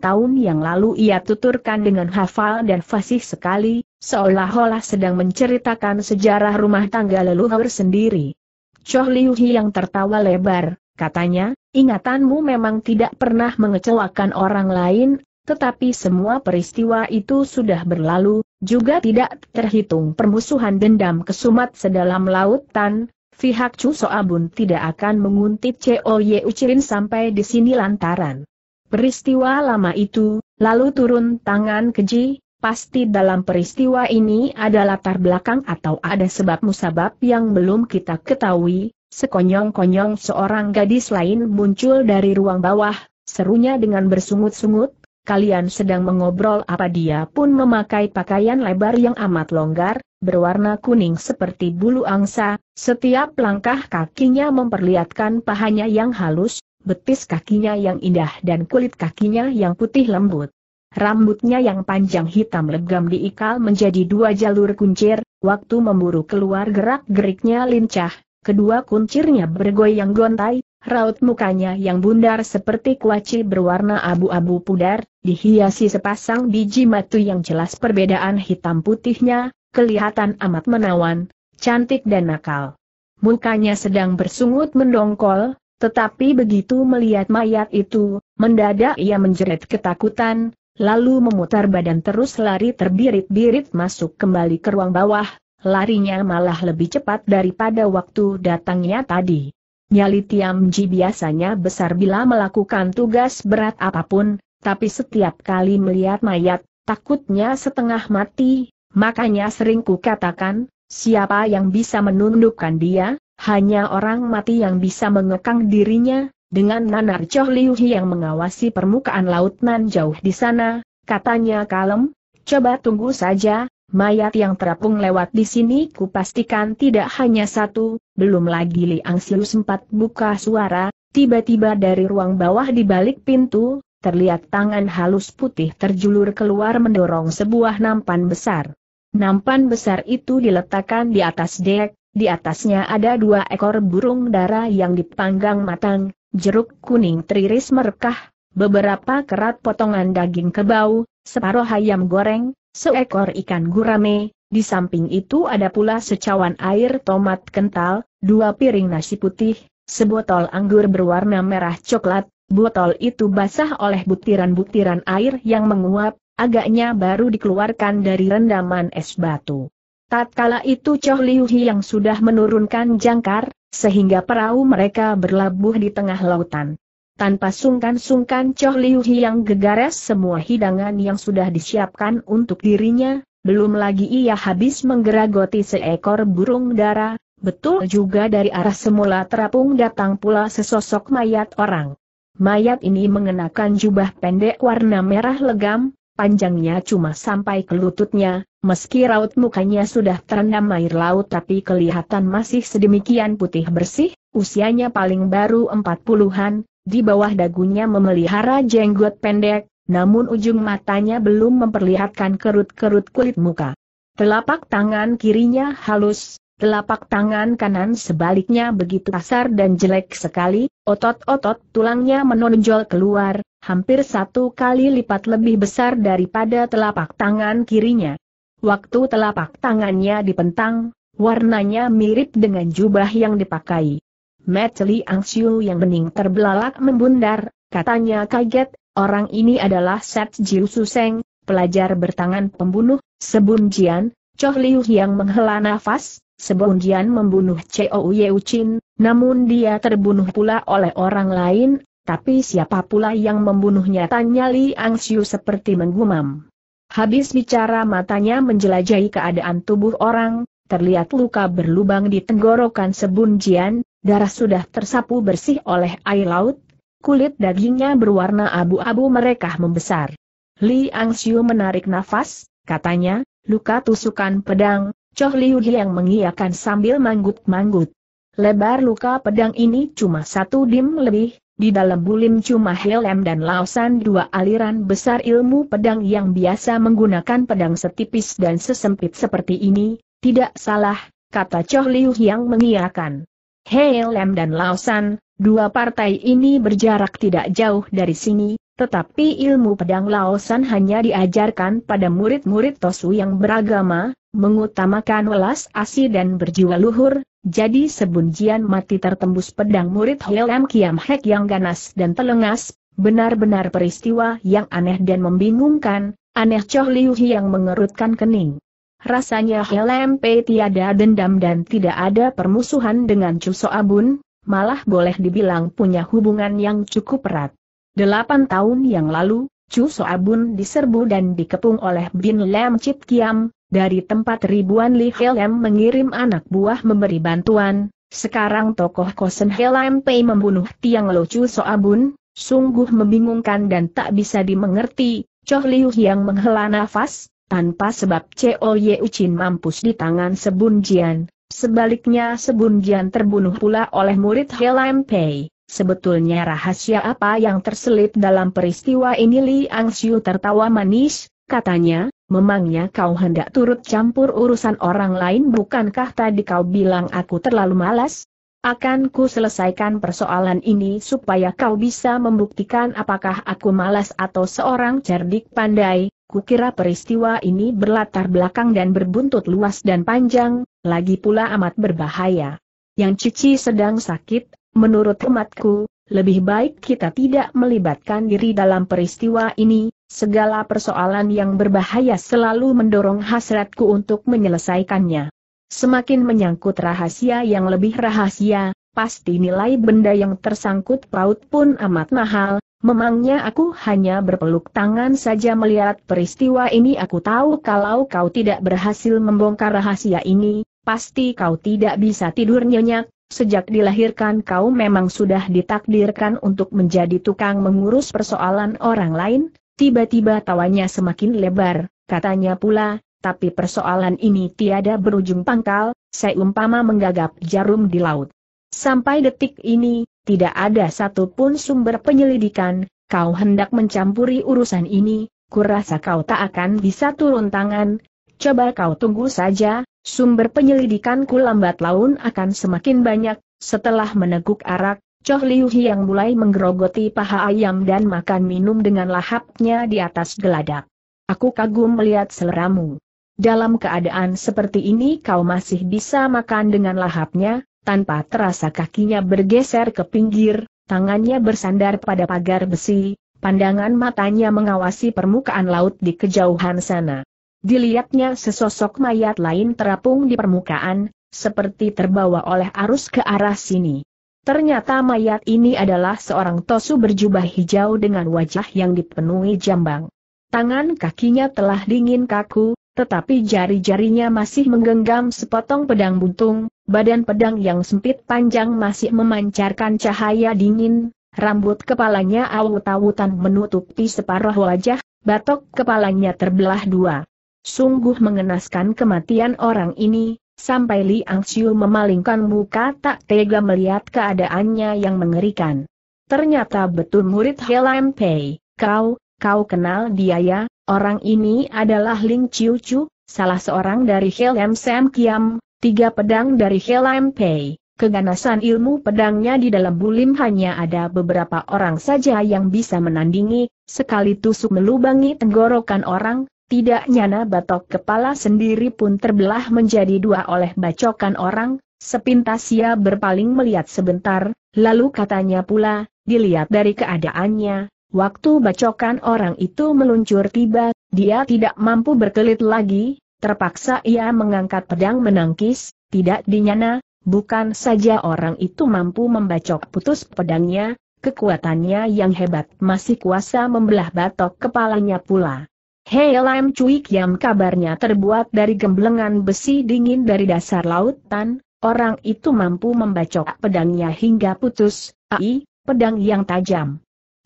tahun yang lalu ia tuturkan dengan hafal dan fasih sekali, seolah-olah sedang menceritakan sejarah rumah tangga leluhur sendiri. Choh Liu Hi yang tertawa lebar, katanya, ingatanmu memang tidak pernah mengecewakan orang lain, tetapi semua peristiwa itu sudah berlalu, juga tidak terhitung permusuhan dendam kesumat sedalam lautan, pihak Chu Soabun tidak akan menguntit Coye oh Ucirin sampai di sini lantaran. Peristiwa lama itu, lalu turun tangan keji, pasti dalam peristiwa ini ada latar belakang atau ada sebab musabab yang belum kita ketahui, sekonyong-konyong seorang gadis lain muncul dari ruang bawah, serunya dengan bersungut-sungut, kalian sedang mengobrol apa dia pun memakai pakaian lebar yang amat longgar, berwarna kuning seperti bulu angsa, setiap langkah kakinya memperlihatkan pahanya yang halus, betis kakinya yang indah dan kulit kakinya yang putih lembut. Rambutnya yang panjang hitam legam diikal menjadi dua jalur kuncir, waktu memburu keluar gerak-geriknya lincah, Kedua kuncirnya bergoyang gontai, raut mukanya yang bundar seperti kuaci berwarna abu-abu pudar, dihiasi sepasang biji matu yang jelas perbedaan hitam putihnya, kelihatan amat menawan, cantik dan nakal. Mukanya sedang bersungut mendongkol, tetapi begitu melihat mayat itu, mendadak ia menjerit ketakutan, lalu memutar badan terus lari terbirit-birit masuk kembali ke ruang bawah, larinya malah lebih cepat daripada waktu datangnya tadi. Nyali Tiam Ji biasanya besar bila melakukan tugas berat apapun, tapi setiap kali melihat mayat, takutnya setengah mati, makanya sering kukatakan, siapa yang bisa menundukkan dia, hanya orang mati yang bisa mengekang dirinya, dengan Nanar Choh Liu yang mengawasi permukaan laut nan jauh di sana, katanya kalem, coba tunggu saja, Mayat yang terapung lewat di sini kupastikan tidak hanya satu, belum lagi Liang Siu sempat buka suara, tiba-tiba dari ruang bawah di balik pintu, terlihat tangan halus putih terjulur keluar mendorong sebuah nampan besar. Nampan besar itu diletakkan di atas dek, di atasnya ada dua ekor burung dara yang dipanggang matang, jeruk kuning teriris merekah, beberapa kerat potongan daging kebau, separuh ayam goreng, seekor ikan gurame, di samping itu ada pula secawan air tomat kental, dua piring nasi putih, sebotol anggur berwarna merah coklat, botol itu basah oleh butiran-butiran air yang menguap, agaknya baru dikeluarkan dari rendaman es batu. Tatkala itu Choh Liu yang sudah menurunkan jangkar, sehingga perahu mereka berlabuh di tengah lautan. Tanpa sungkan-sungkan Choh Liu yang gegares semua hidangan yang sudah disiapkan untuk dirinya, belum lagi ia habis menggeragoti seekor burung dara, betul juga dari arah semula terapung datang pula sesosok mayat orang. Mayat ini mengenakan jubah pendek warna merah legam, panjangnya cuma sampai ke lututnya, meski raut mukanya sudah terendam air laut tapi kelihatan masih sedemikian putih bersih, usianya paling baru empat puluhan, di bawah dagunya memelihara jenggot pendek, namun ujung matanya belum memperlihatkan kerut-kerut kulit muka. Telapak tangan kirinya halus, telapak tangan kanan sebaliknya begitu kasar dan jelek sekali, otot-otot tulangnya menonjol keluar, hampir satu kali lipat lebih besar daripada telapak tangan kirinya. Waktu telapak tangannya dipentang, warnanya mirip dengan jubah yang dipakai. Mat Ang Siu yang bening terbelalak membundar, katanya kaget, orang ini adalah Set Jiu Suseng, pelajar bertangan pembunuh, Sebun Jian, Choh Liu yang menghela nafas, Sebun Jian membunuh Cao Yeu Chin, namun dia terbunuh pula oleh orang lain, tapi siapa pula yang membunuhnya tanya Li Ang Siu seperti menggumam. Habis bicara matanya menjelajahi keadaan tubuh orang, terlihat luka berlubang di tenggorokan Sebun Jian, darah sudah tersapu bersih oleh air laut, kulit dagingnya berwarna abu-abu mereka membesar. Li Angsiu menarik nafas, katanya, luka tusukan pedang, Choh Liu yang mengiakan sambil manggut-manggut. Lebar luka pedang ini cuma satu dim lebih, di dalam bulim cuma helm dan laosan dua aliran besar ilmu pedang yang biasa menggunakan pedang setipis dan sesempit seperti ini, tidak salah, kata Choh Liu yang mengiakan. Heilem dan Lausan, dua partai ini berjarak tidak jauh dari sini, tetapi ilmu pedang Lausan hanya diajarkan pada murid-murid Tosu yang beragama, mengutamakan welas asih dan berjiwa luhur, jadi sebunjian mati tertembus pedang murid Heilem Kiam Hek yang ganas dan telengas, benar-benar peristiwa yang aneh dan membingungkan, aneh Choh Liu yang mengerutkan kening. Rasanya Helempe tiada dendam dan tidak ada permusuhan dengan Cuso Abun, malah boleh dibilang punya hubungan yang cukup erat. Delapan tahun yang lalu, Cuso Abun diserbu dan dikepung oleh Bin Lam Chit Kiam, dari tempat ribuan Li Helem mengirim anak buah memberi bantuan, sekarang tokoh Kosen Helempe membunuh Tiang Lo Cuso Abun, sungguh membingungkan dan tak bisa dimengerti, Choh Liu yang menghela nafas, tanpa sebab Ye Ucin mampus di tangan Sebun Jian, sebaliknya Sebun Jian terbunuh pula oleh murid Lam Pei. Sebetulnya rahasia apa yang terselip dalam peristiwa ini Li Ang Xiu tertawa manis, katanya, memangnya kau hendak turut campur urusan orang lain bukankah tadi kau bilang aku terlalu malas? Akan ku selesaikan persoalan ini supaya kau bisa membuktikan apakah aku malas atau seorang cerdik pandai, Kukira peristiwa ini berlatar belakang dan berbuntut luas dan panjang, lagi pula amat berbahaya. Yang Cici sedang sakit, menurut umatku, lebih baik kita tidak melibatkan diri dalam peristiwa ini, segala persoalan yang berbahaya selalu mendorong hasratku untuk menyelesaikannya. Semakin menyangkut rahasia yang lebih rahasia, pasti nilai benda yang tersangkut paut pun amat mahal, Memangnya aku hanya berpeluk tangan saja melihat peristiwa ini aku tahu kalau kau tidak berhasil membongkar rahasia ini, pasti kau tidak bisa tidur nyenyak, sejak dilahirkan kau memang sudah ditakdirkan untuk menjadi tukang mengurus persoalan orang lain, tiba-tiba tawanya semakin lebar, katanya pula, tapi persoalan ini tiada berujung pangkal, Saya umpama menggagap jarum di laut. Sampai detik ini, tidak ada satu pun sumber penyelidikan, kau hendak mencampuri urusan ini, kurasa kau tak akan bisa turun tangan, coba kau tunggu saja, sumber penyelidikanku lambat laun akan semakin banyak, setelah meneguk arak, Choh Liu yang mulai menggerogoti paha ayam dan makan minum dengan lahapnya di atas geladak. Aku kagum melihat seleramu. Dalam keadaan seperti ini kau masih bisa makan dengan lahapnya, tanpa terasa kakinya bergeser ke pinggir, tangannya bersandar pada pagar besi, pandangan matanya mengawasi permukaan laut di kejauhan sana. Dilihatnya sesosok mayat lain terapung di permukaan, seperti terbawa oleh arus ke arah sini. Ternyata mayat ini adalah seorang tosu berjubah hijau dengan wajah yang dipenuhi jambang. Tangan kakinya telah dingin kaku, tetapi jari-jarinya masih menggenggam sepotong pedang buntung, badan pedang yang sempit panjang masih memancarkan cahaya dingin, rambut kepalanya awut-awutan menutupi separuh wajah, batok kepalanya terbelah dua. Sungguh mengenaskan kematian orang ini, sampai Li Angsiu memalingkan muka tak tega melihat keadaannya yang mengerikan. Ternyata betul murid Helam Pei, kau, kau kenal dia ya, Orang ini adalah Ling Chiu Chu, salah seorang dari Helm Sam Kiam, tiga pedang dari Helm Pei. Keganasan ilmu pedangnya di dalam bulim hanya ada beberapa orang saja yang bisa menandingi, sekali tusuk melubangi tenggorokan orang, tidak nyana batok kepala sendiri pun terbelah menjadi dua oleh bacokan orang, sepintas ia berpaling melihat sebentar, lalu katanya pula, dilihat dari keadaannya, Waktu bacokan orang itu meluncur tiba, dia tidak mampu berkelit lagi, terpaksa ia mengangkat pedang menangkis, tidak dinyana, bukan saja orang itu mampu membacok putus pedangnya, kekuatannya yang hebat masih kuasa membelah batok kepalanya pula. Hei Lam Cui Kiam kabarnya terbuat dari gemblengan besi dingin dari dasar lautan, orang itu mampu membacok pedangnya hingga putus, ai, pedang yang tajam.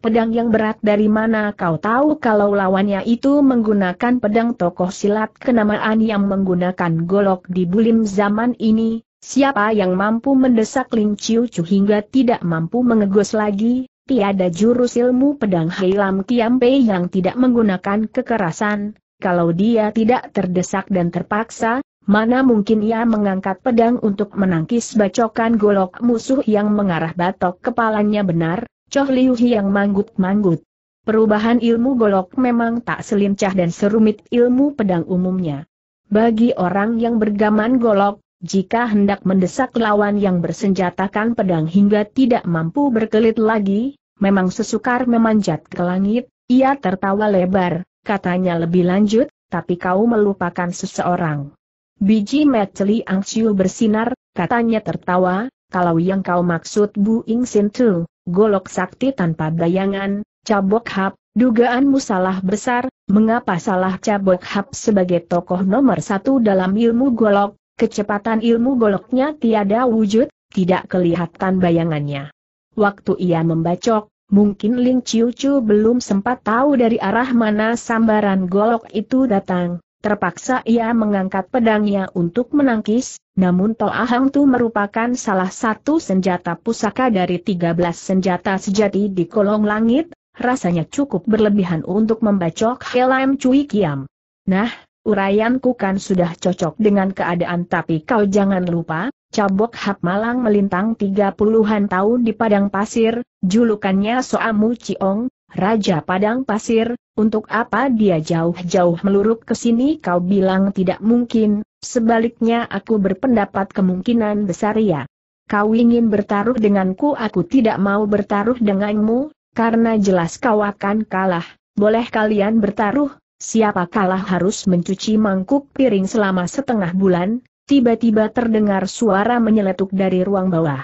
Pedang yang berat dari mana kau tahu kalau lawannya itu menggunakan pedang tokoh silat kenamaan yang menggunakan golok di bulim zaman ini, siapa yang mampu mendesak Ling Chiu Chu hingga tidak mampu mengegos lagi, tiada jurus ilmu pedang Heilam Pei yang tidak menggunakan kekerasan, kalau dia tidak terdesak dan terpaksa, mana mungkin ia mengangkat pedang untuk menangkis bacokan golok musuh yang mengarah batok kepalanya benar, Choh Liu yang manggut-manggut. Perubahan ilmu golok memang tak selincah dan serumit ilmu pedang umumnya. Bagi orang yang bergaman golok, jika hendak mendesak lawan yang bersenjatakan pedang hingga tidak mampu berkelit lagi, memang sesukar memanjat ke langit, ia tertawa lebar, katanya lebih lanjut, tapi kau melupakan seseorang. Biji Metli Angsiu bersinar, katanya tertawa, kalau yang kau maksud Bu Ing Sin Tu, golok sakti tanpa bayangan, cabok hap, dugaanmu salah besar, mengapa salah cabok hap sebagai tokoh nomor satu dalam ilmu golok, kecepatan ilmu goloknya tiada wujud, tidak kelihatan bayangannya. Waktu ia membacok, mungkin Ling Ciu Chu belum sempat tahu dari arah mana sambaran golok itu datang, Terpaksa ia mengangkat pedangnya untuk menangkis, namun Toahang Tu merupakan salah satu senjata pusaka dari 13 senjata sejati di kolong langit, rasanya cukup berlebihan untuk membacok Helam Cui Kiam. Nah, uraianku kan sudah cocok dengan keadaan tapi kau jangan lupa, cabok Hap Malang melintang tiga puluhan tahun di padang pasir, julukannya Soamu Ciong, Raja Padang Pasir, untuk apa dia jauh-jauh meluruk ke sini kau bilang tidak mungkin, sebaliknya aku berpendapat kemungkinan besar ya. Kau ingin bertaruh denganku aku tidak mau bertaruh denganmu, karena jelas kau akan kalah, boleh kalian bertaruh, siapa kalah harus mencuci mangkuk piring selama setengah bulan, tiba-tiba terdengar suara menyeletuk dari ruang bawah.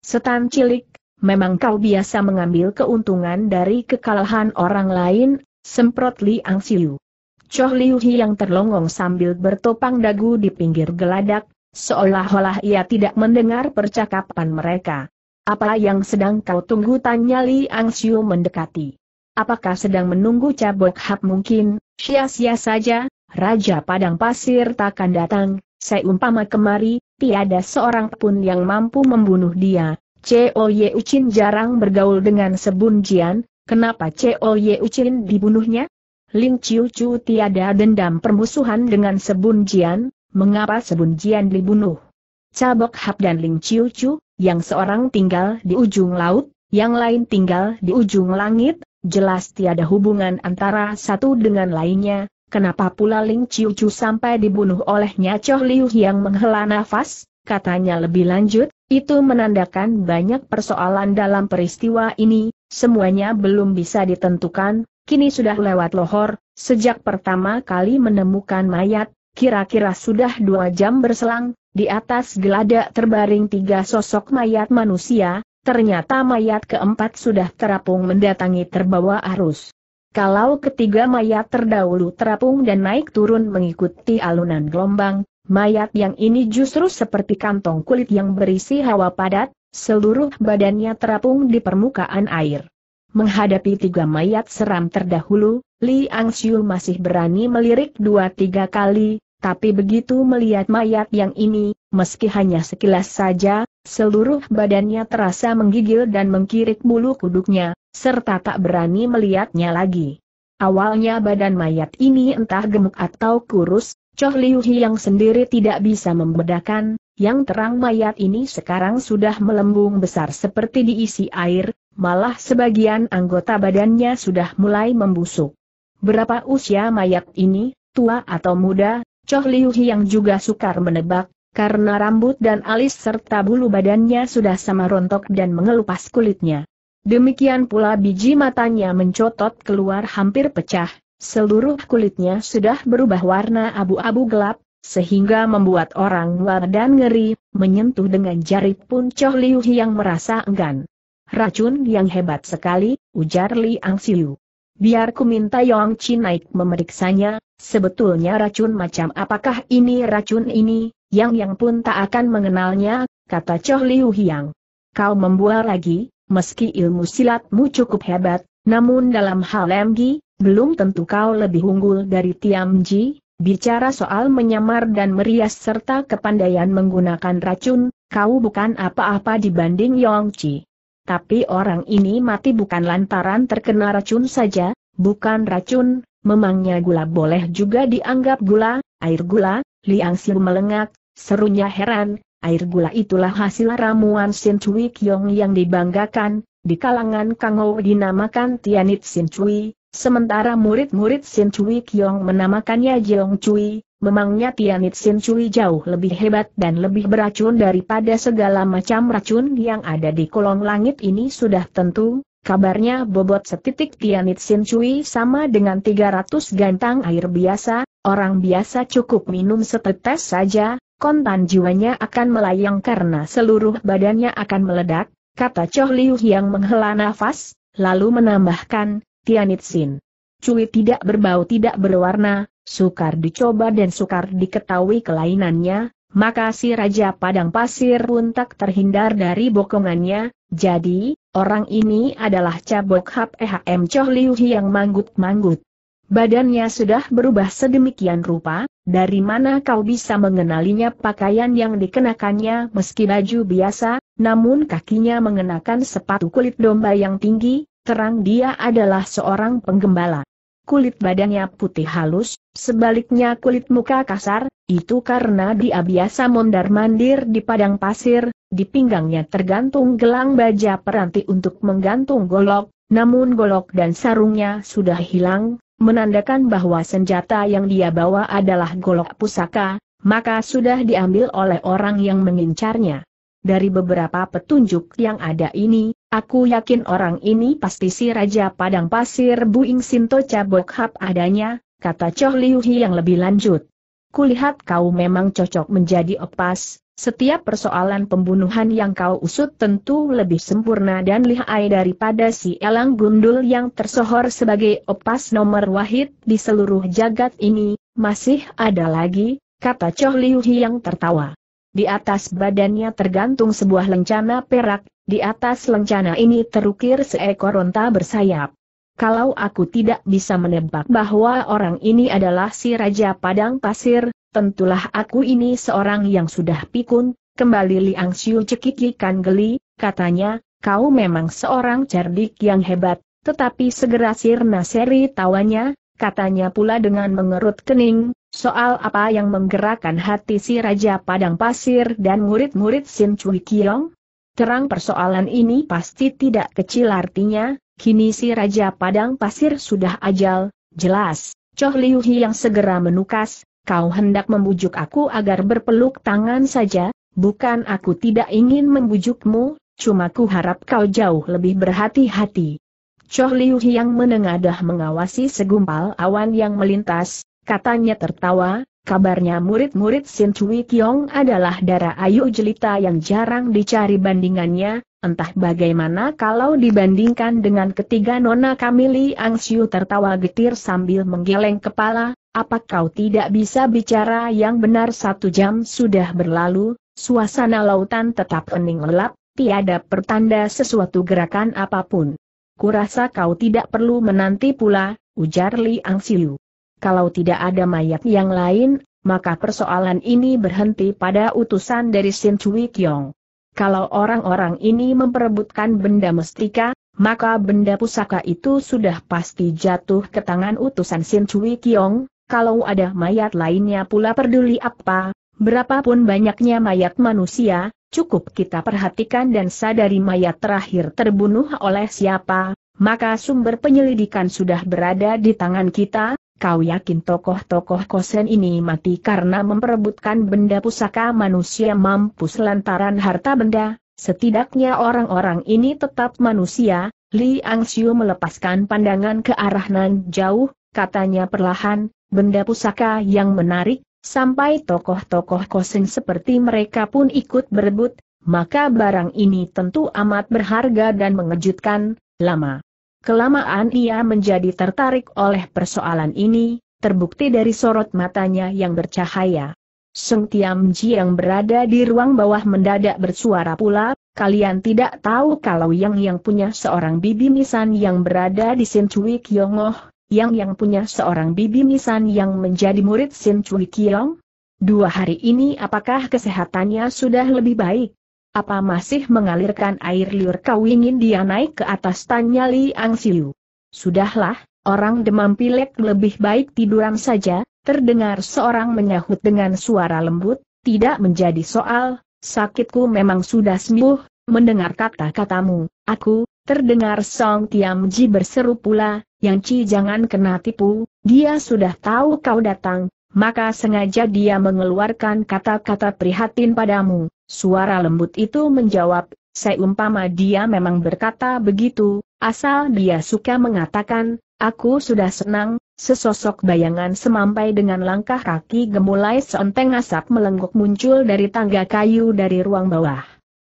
Setan cilik, memang kau biasa mengambil keuntungan dari kekalahan orang lain, semprot Liang Siu. Choh Liu Hi yang terlongong sambil bertopang dagu di pinggir geladak, seolah-olah ia tidak mendengar percakapan mereka. Apa yang sedang kau tunggu tanya Liang Siu mendekati. Apakah sedang menunggu cabok hap mungkin, sia-sia saja, Raja Padang Pasir takkan datang, saya umpama kemari, tiada seorang pun yang mampu membunuh dia, Ye Ucin jarang bergaul dengan Sebun Jian, kenapa Ye Ucin dibunuhnya? Ling Chiu Chu tiada dendam permusuhan dengan Sebun Jian, mengapa Sebun Jian dibunuh? Cabok Hap dan Ling Chiu Chu, yang seorang tinggal di ujung laut, yang lain tinggal di ujung langit, jelas tiada hubungan antara satu dengan lainnya, kenapa pula Ling Chiu Chu sampai dibunuh olehnya Choh Liu yang menghela nafas, katanya lebih lanjut, itu menandakan banyak persoalan dalam peristiwa ini, semuanya belum bisa ditentukan, kini sudah lewat lohor, sejak pertama kali menemukan mayat, kira-kira sudah dua jam berselang, di atas geladak terbaring tiga sosok mayat manusia, ternyata mayat keempat sudah terapung mendatangi terbawa arus. Kalau ketiga mayat terdahulu terapung dan naik turun mengikuti alunan gelombang, Mayat yang ini justru seperti kantong kulit yang berisi hawa padat, seluruh badannya terapung di permukaan air. Menghadapi tiga mayat seram terdahulu, Li Angxiu masih berani melirik dua-tiga kali, tapi begitu melihat mayat yang ini, meski hanya sekilas saja, seluruh badannya terasa menggigil dan mengkirik bulu kuduknya, serta tak berani melihatnya lagi. Awalnya badan mayat ini entah gemuk atau kurus, Choh Liu yang sendiri tidak bisa membedakan, yang terang mayat ini sekarang sudah melembung besar seperti diisi air, malah sebagian anggota badannya sudah mulai membusuk. Berapa usia mayat ini, tua atau muda, Choh Liu yang juga sukar menebak, karena rambut dan alis serta bulu badannya sudah sama rontok dan mengelupas kulitnya. Demikian pula biji matanya mencotot keluar hampir pecah, Seluruh kulitnya sudah berubah warna abu-abu gelap, sehingga membuat orang luar dan ngeri, menyentuh dengan jari pun Choh Liu yang merasa enggan. Racun yang hebat sekali, ujar Li Ang Siu. Biar ku minta Yong Chi naik memeriksanya, sebetulnya racun macam apakah ini racun ini, Yang Yang pun tak akan mengenalnya, kata Choh Liu Hiang. Kau membual lagi, meski ilmu silatmu cukup hebat, namun dalam hal MG, belum tentu kau lebih unggul dari Tiam Ji. bicara soal menyamar dan merias serta kepandaian menggunakan racun, kau bukan apa-apa dibanding Yong Chi. Tapi orang ini mati bukan lantaran terkena racun saja, bukan racun, memangnya gula boleh juga dianggap gula, air gula, Liang Xiu melengak, serunya heran, air gula itulah hasil ramuan Sin Cui Kiong yang dibanggakan, di kalangan Kang Kangou dinamakan Tianit Sin Cui, Sementara murid-murid Sin Cui Kiong menamakannya Jeong Cui, memangnya Tianit Sin Cui jauh lebih hebat dan lebih beracun daripada segala macam racun yang ada di kolong langit ini sudah tentu, kabarnya bobot setitik Tianit Sin Cui sama dengan 300 gantang air biasa, orang biasa cukup minum setetes saja, kontan jiwanya akan melayang karena seluruh badannya akan meledak, kata Choh Liu yang menghela nafas, lalu menambahkan, Tianit sin, Cui tidak berbau tidak berwarna, sukar dicoba dan sukar diketahui kelainannya, maka si Raja Padang Pasir pun tak terhindar dari bokongannya, jadi, orang ini adalah cabok Hap EHM Choh Liu yang manggut-manggut. Badannya sudah berubah sedemikian rupa, dari mana kau bisa mengenalinya pakaian yang dikenakannya meski baju biasa, namun kakinya mengenakan sepatu kulit domba yang tinggi, terang dia adalah seorang penggembala. Kulit badannya putih halus, sebaliknya kulit muka kasar, itu karena dia biasa mondar-mandir di padang pasir, di pinggangnya tergantung gelang baja peranti untuk menggantung golok, namun golok dan sarungnya sudah hilang, menandakan bahwa senjata yang dia bawa adalah golok pusaka, maka sudah diambil oleh orang yang mengincarnya. Dari beberapa petunjuk yang ada ini, Aku yakin orang ini pasti si Raja Padang Pasir Buing Sinto Cabok Hap adanya, kata Choh Liu yang lebih lanjut. Kulihat kau memang cocok menjadi opas, setiap persoalan pembunuhan yang kau usut tentu lebih sempurna dan lihai daripada si Elang Gundul yang tersohor sebagai opas nomor wahid di seluruh jagat ini, masih ada lagi, kata Choh Liu yang tertawa. Di atas badannya tergantung sebuah lencana perak, di atas lencana ini terukir seekor onta bersayap. Kalau aku tidak bisa menebak bahwa orang ini adalah si Raja Padang Pasir, tentulah aku ini seorang yang sudah pikun, kembali Liang Xiu cekikikan geli, katanya, kau memang seorang cerdik yang hebat, tetapi segera sirna seri tawanya, katanya pula dengan mengerut kening, soal apa yang menggerakkan hati si Raja Padang Pasir dan murid-murid Sin Cui Kiong? Terang persoalan ini pasti tidak kecil artinya, kini si Raja Padang Pasir sudah ajal, jelas. Choh Liu yang segera menukas, kau hendak membujuk aku agar berpeluk tangan saja, bukan aku tidak ingin membujukmu, cuma ku harap kau jauh lebih berhati-hati. Choh Liu yang menengadah mengawasi segumpal awan yang melintas, katanya tertawa, Kabarnya murid-murid Sin Cui Kiong adalah darah ayu jelita yang jarang dicari bandingannya, entah bagaimana kalau dibandingkan dengan ketiga nona Kamili Ang Siu tertawa getir sambil menggeleng kepala, apa kau tidak bisa bicara yang benar satu jam sudah berlalu, suasana lautan tetap hening lelap, tiada pertanda sesuatu gerakan apapun. Kurasa kau tidak perlu menanti pula, ujar Li Ang Siu. Kalau tidak ada mayat yang lain, maka persoalan ini berhenti pada utusan dari Sin Cui Kyong. Kalau orang-orang ini memperebutkan benda mestika, maka benda pusaka itu sudah pasti jatuh ke tangan utusan Sin Cui Kyong, kalau ada mayat lainnya pula peduli apa, berapapun banyaknya mayat manusia, cukup kita perhatikan dan sadari mayat terakhir terbunuh oleh siapa, maka sumber penyelidikan sudah berada di tangan kita, Kau yakin tokoh-tokoh kosen ini mati karena memperebutkan benda pusaka manusia mampus lantaran harta benda? Setidaknya orang-orang ini tetap manusia, Li Angsiu melepaskan pandangan ke arah Nan jauh, katanya perlahan, benda pusaka yang menarik, sampai tokoh-tokoh kosen seperti mereka pun ikut berebut, maka barang ini tentu amat berharga dan mengejutkan, lama. Kelamaan ia menjadi tertarik oleh persoalan ini, terbukti dari sorot matanya yang bercahaya. Seng Tiam Ji yang berada di ruang bawah mendadak bersuara pula, kalian tidak tahu kalau Yang yang punya seorang bibi misan yang berada di Sin Cui Kyongoh, Yang yang punya seorang bibi misan yang menjadi murid Sin Cui Kiong? Dua hari ini apakah kesehatannya sudah lebih baik? Apa masih mengalirkan air liur kau ingin dia naik ke atas tanya Liang Siu? Sudahlah, orang demam pilek lebih baik tiduran saja, terdengar seorang menyahut dengan suara lembut, tidak menjadi soal, sakitku memang sudah sembuh, mendengar kata-katamu, aku, terdengar Song Tiam Ji berseru pula, yang Ci jangan kena tipu, dia sudah tahu kau datang, maka sengaja dia mengeluarkan kata-kata prihatin padamu. Suara lembut itu menjawab, Saya umpama dia memang berkata begitu, asal dia suka mengatakan, aku sudah senang, sesosok bayangan semampai dengan langkah kaki gemulai seonteng asap melengguk muncul dari tangga kayu dari ruang bawah.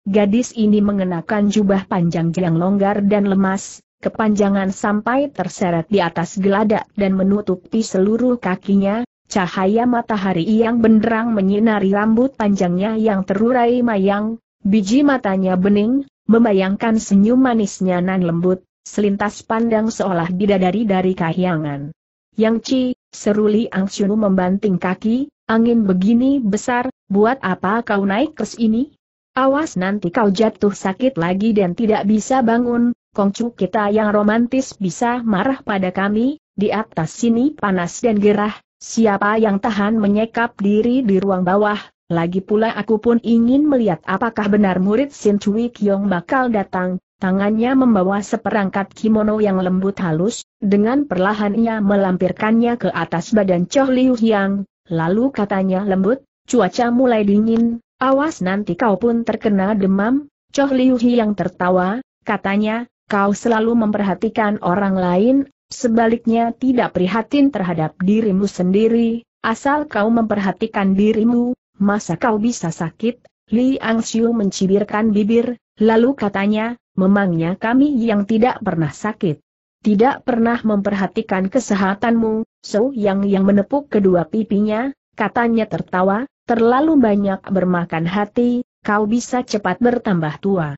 Gadis ini mengenakan jubah panjang yang longgar dan lemas, kepanjangan sampai terseret di atas geladak dan menutupi seluruh kakinya, Cahaya matahari yang benderang menyinari rambut panjangnya yang terurai mayang, biji matanya bening, membayangkan senyum manisnya nan lembut, selintas pandang seolah didadari dari kahyangan. Yang Ci, seruli Ang Angshunu membanting kaki, angin begini besar, buat apa kau naik ke sini? Awas nanti kau jatuh sakit lagi dan tidak bisa bangun, Kongcu kita yang romantis bisa marah pada kami, di atas sini panas dan gerah, Siapa yang tahan menyekap diri di ruang bawah, lagi pula aku pun ingin melihat apakah benar murid Sin Cui Kiong bakal datang, tangannya membawa seperangkat kimono yang lembut halus, dengan perlahan ia melampirkannya ke atas badan Choh Liu Hyang, lalu katanya lembut, cuaca mulai dingin, awas nanti kau pun terkena demam, Choh Liu Hyang tertawa, katanya, kau selalu memperhatikan orang lain, sebaliknya tidak prihatin terhadap dirimu sendiri, asal kau memperhatikan dirimu, masa kau bisa sakit? Li Angxiu mencibirkan bibir, lalu katanya, memangnya kami yang tidak pernah sakit. Tidak pernah memperhatikan kesehatanmu, So Yang yang menepuk kedua pipinya, katanya tertawa, terlalu banyak bermakan hati, kau bisa cepat bertambah tua.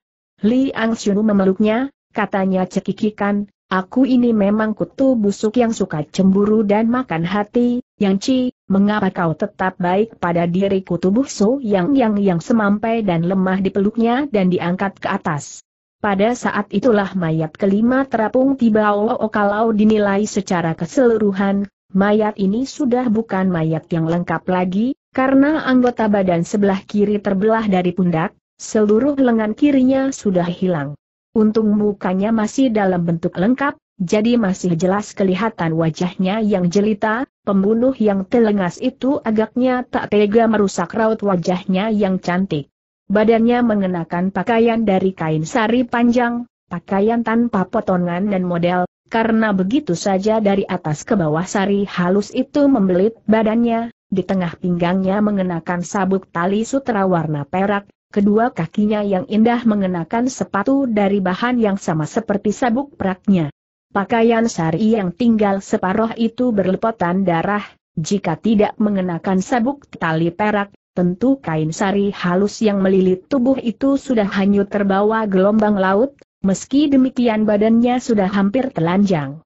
Li Angxiu memeluknya, katanya cekikikan, Aku ini memang kutu busuk yang suka cemburu dan makan hati, Yang Ci, mengapa kau tetap baik pada diriku tubuh So Yang Yang yang semampai dan lemah dipeluknya dan diangkat ke atas. Pada saat itulah mayat kelima terapung tiba Oo kalau dinilai secara keseluruhan, mayat ini sudah bukan mayat yang lengkap lagi, karena anggota badan sebelah kiri terbelah dari pundak, seluruh lengan kirinya sudah hilang. Untung mukanya masih dalam bentuk lengkap, jadi masih jelas kelihatan wajahnya yang jelita, pembunuh yang telengas itu agaknya tak tega merusak raut wajahnya yang cantik. Badannya mengenakan pakaian dari kain sari panjang, pakaian tanpa potongan dan model, karena begitu saja dari atas ke bawah sari halus itu membelit badannya, di tengah pinggangnya mengenakan sabuk tali sutra warna perak, kedua kakinya yang indah mengenakan sepatu dari bahan yang sama seperti sabuk praknya. Pakaian sari yang tinggal separoh itu berlepotan darah, jika tidak mengenakan sabuk tali perak, tentu kain sari halus yang melilit tubuh itu sudah hanyut terbawa gelombang laut, meski demikian badannya sudah hampir telanjang.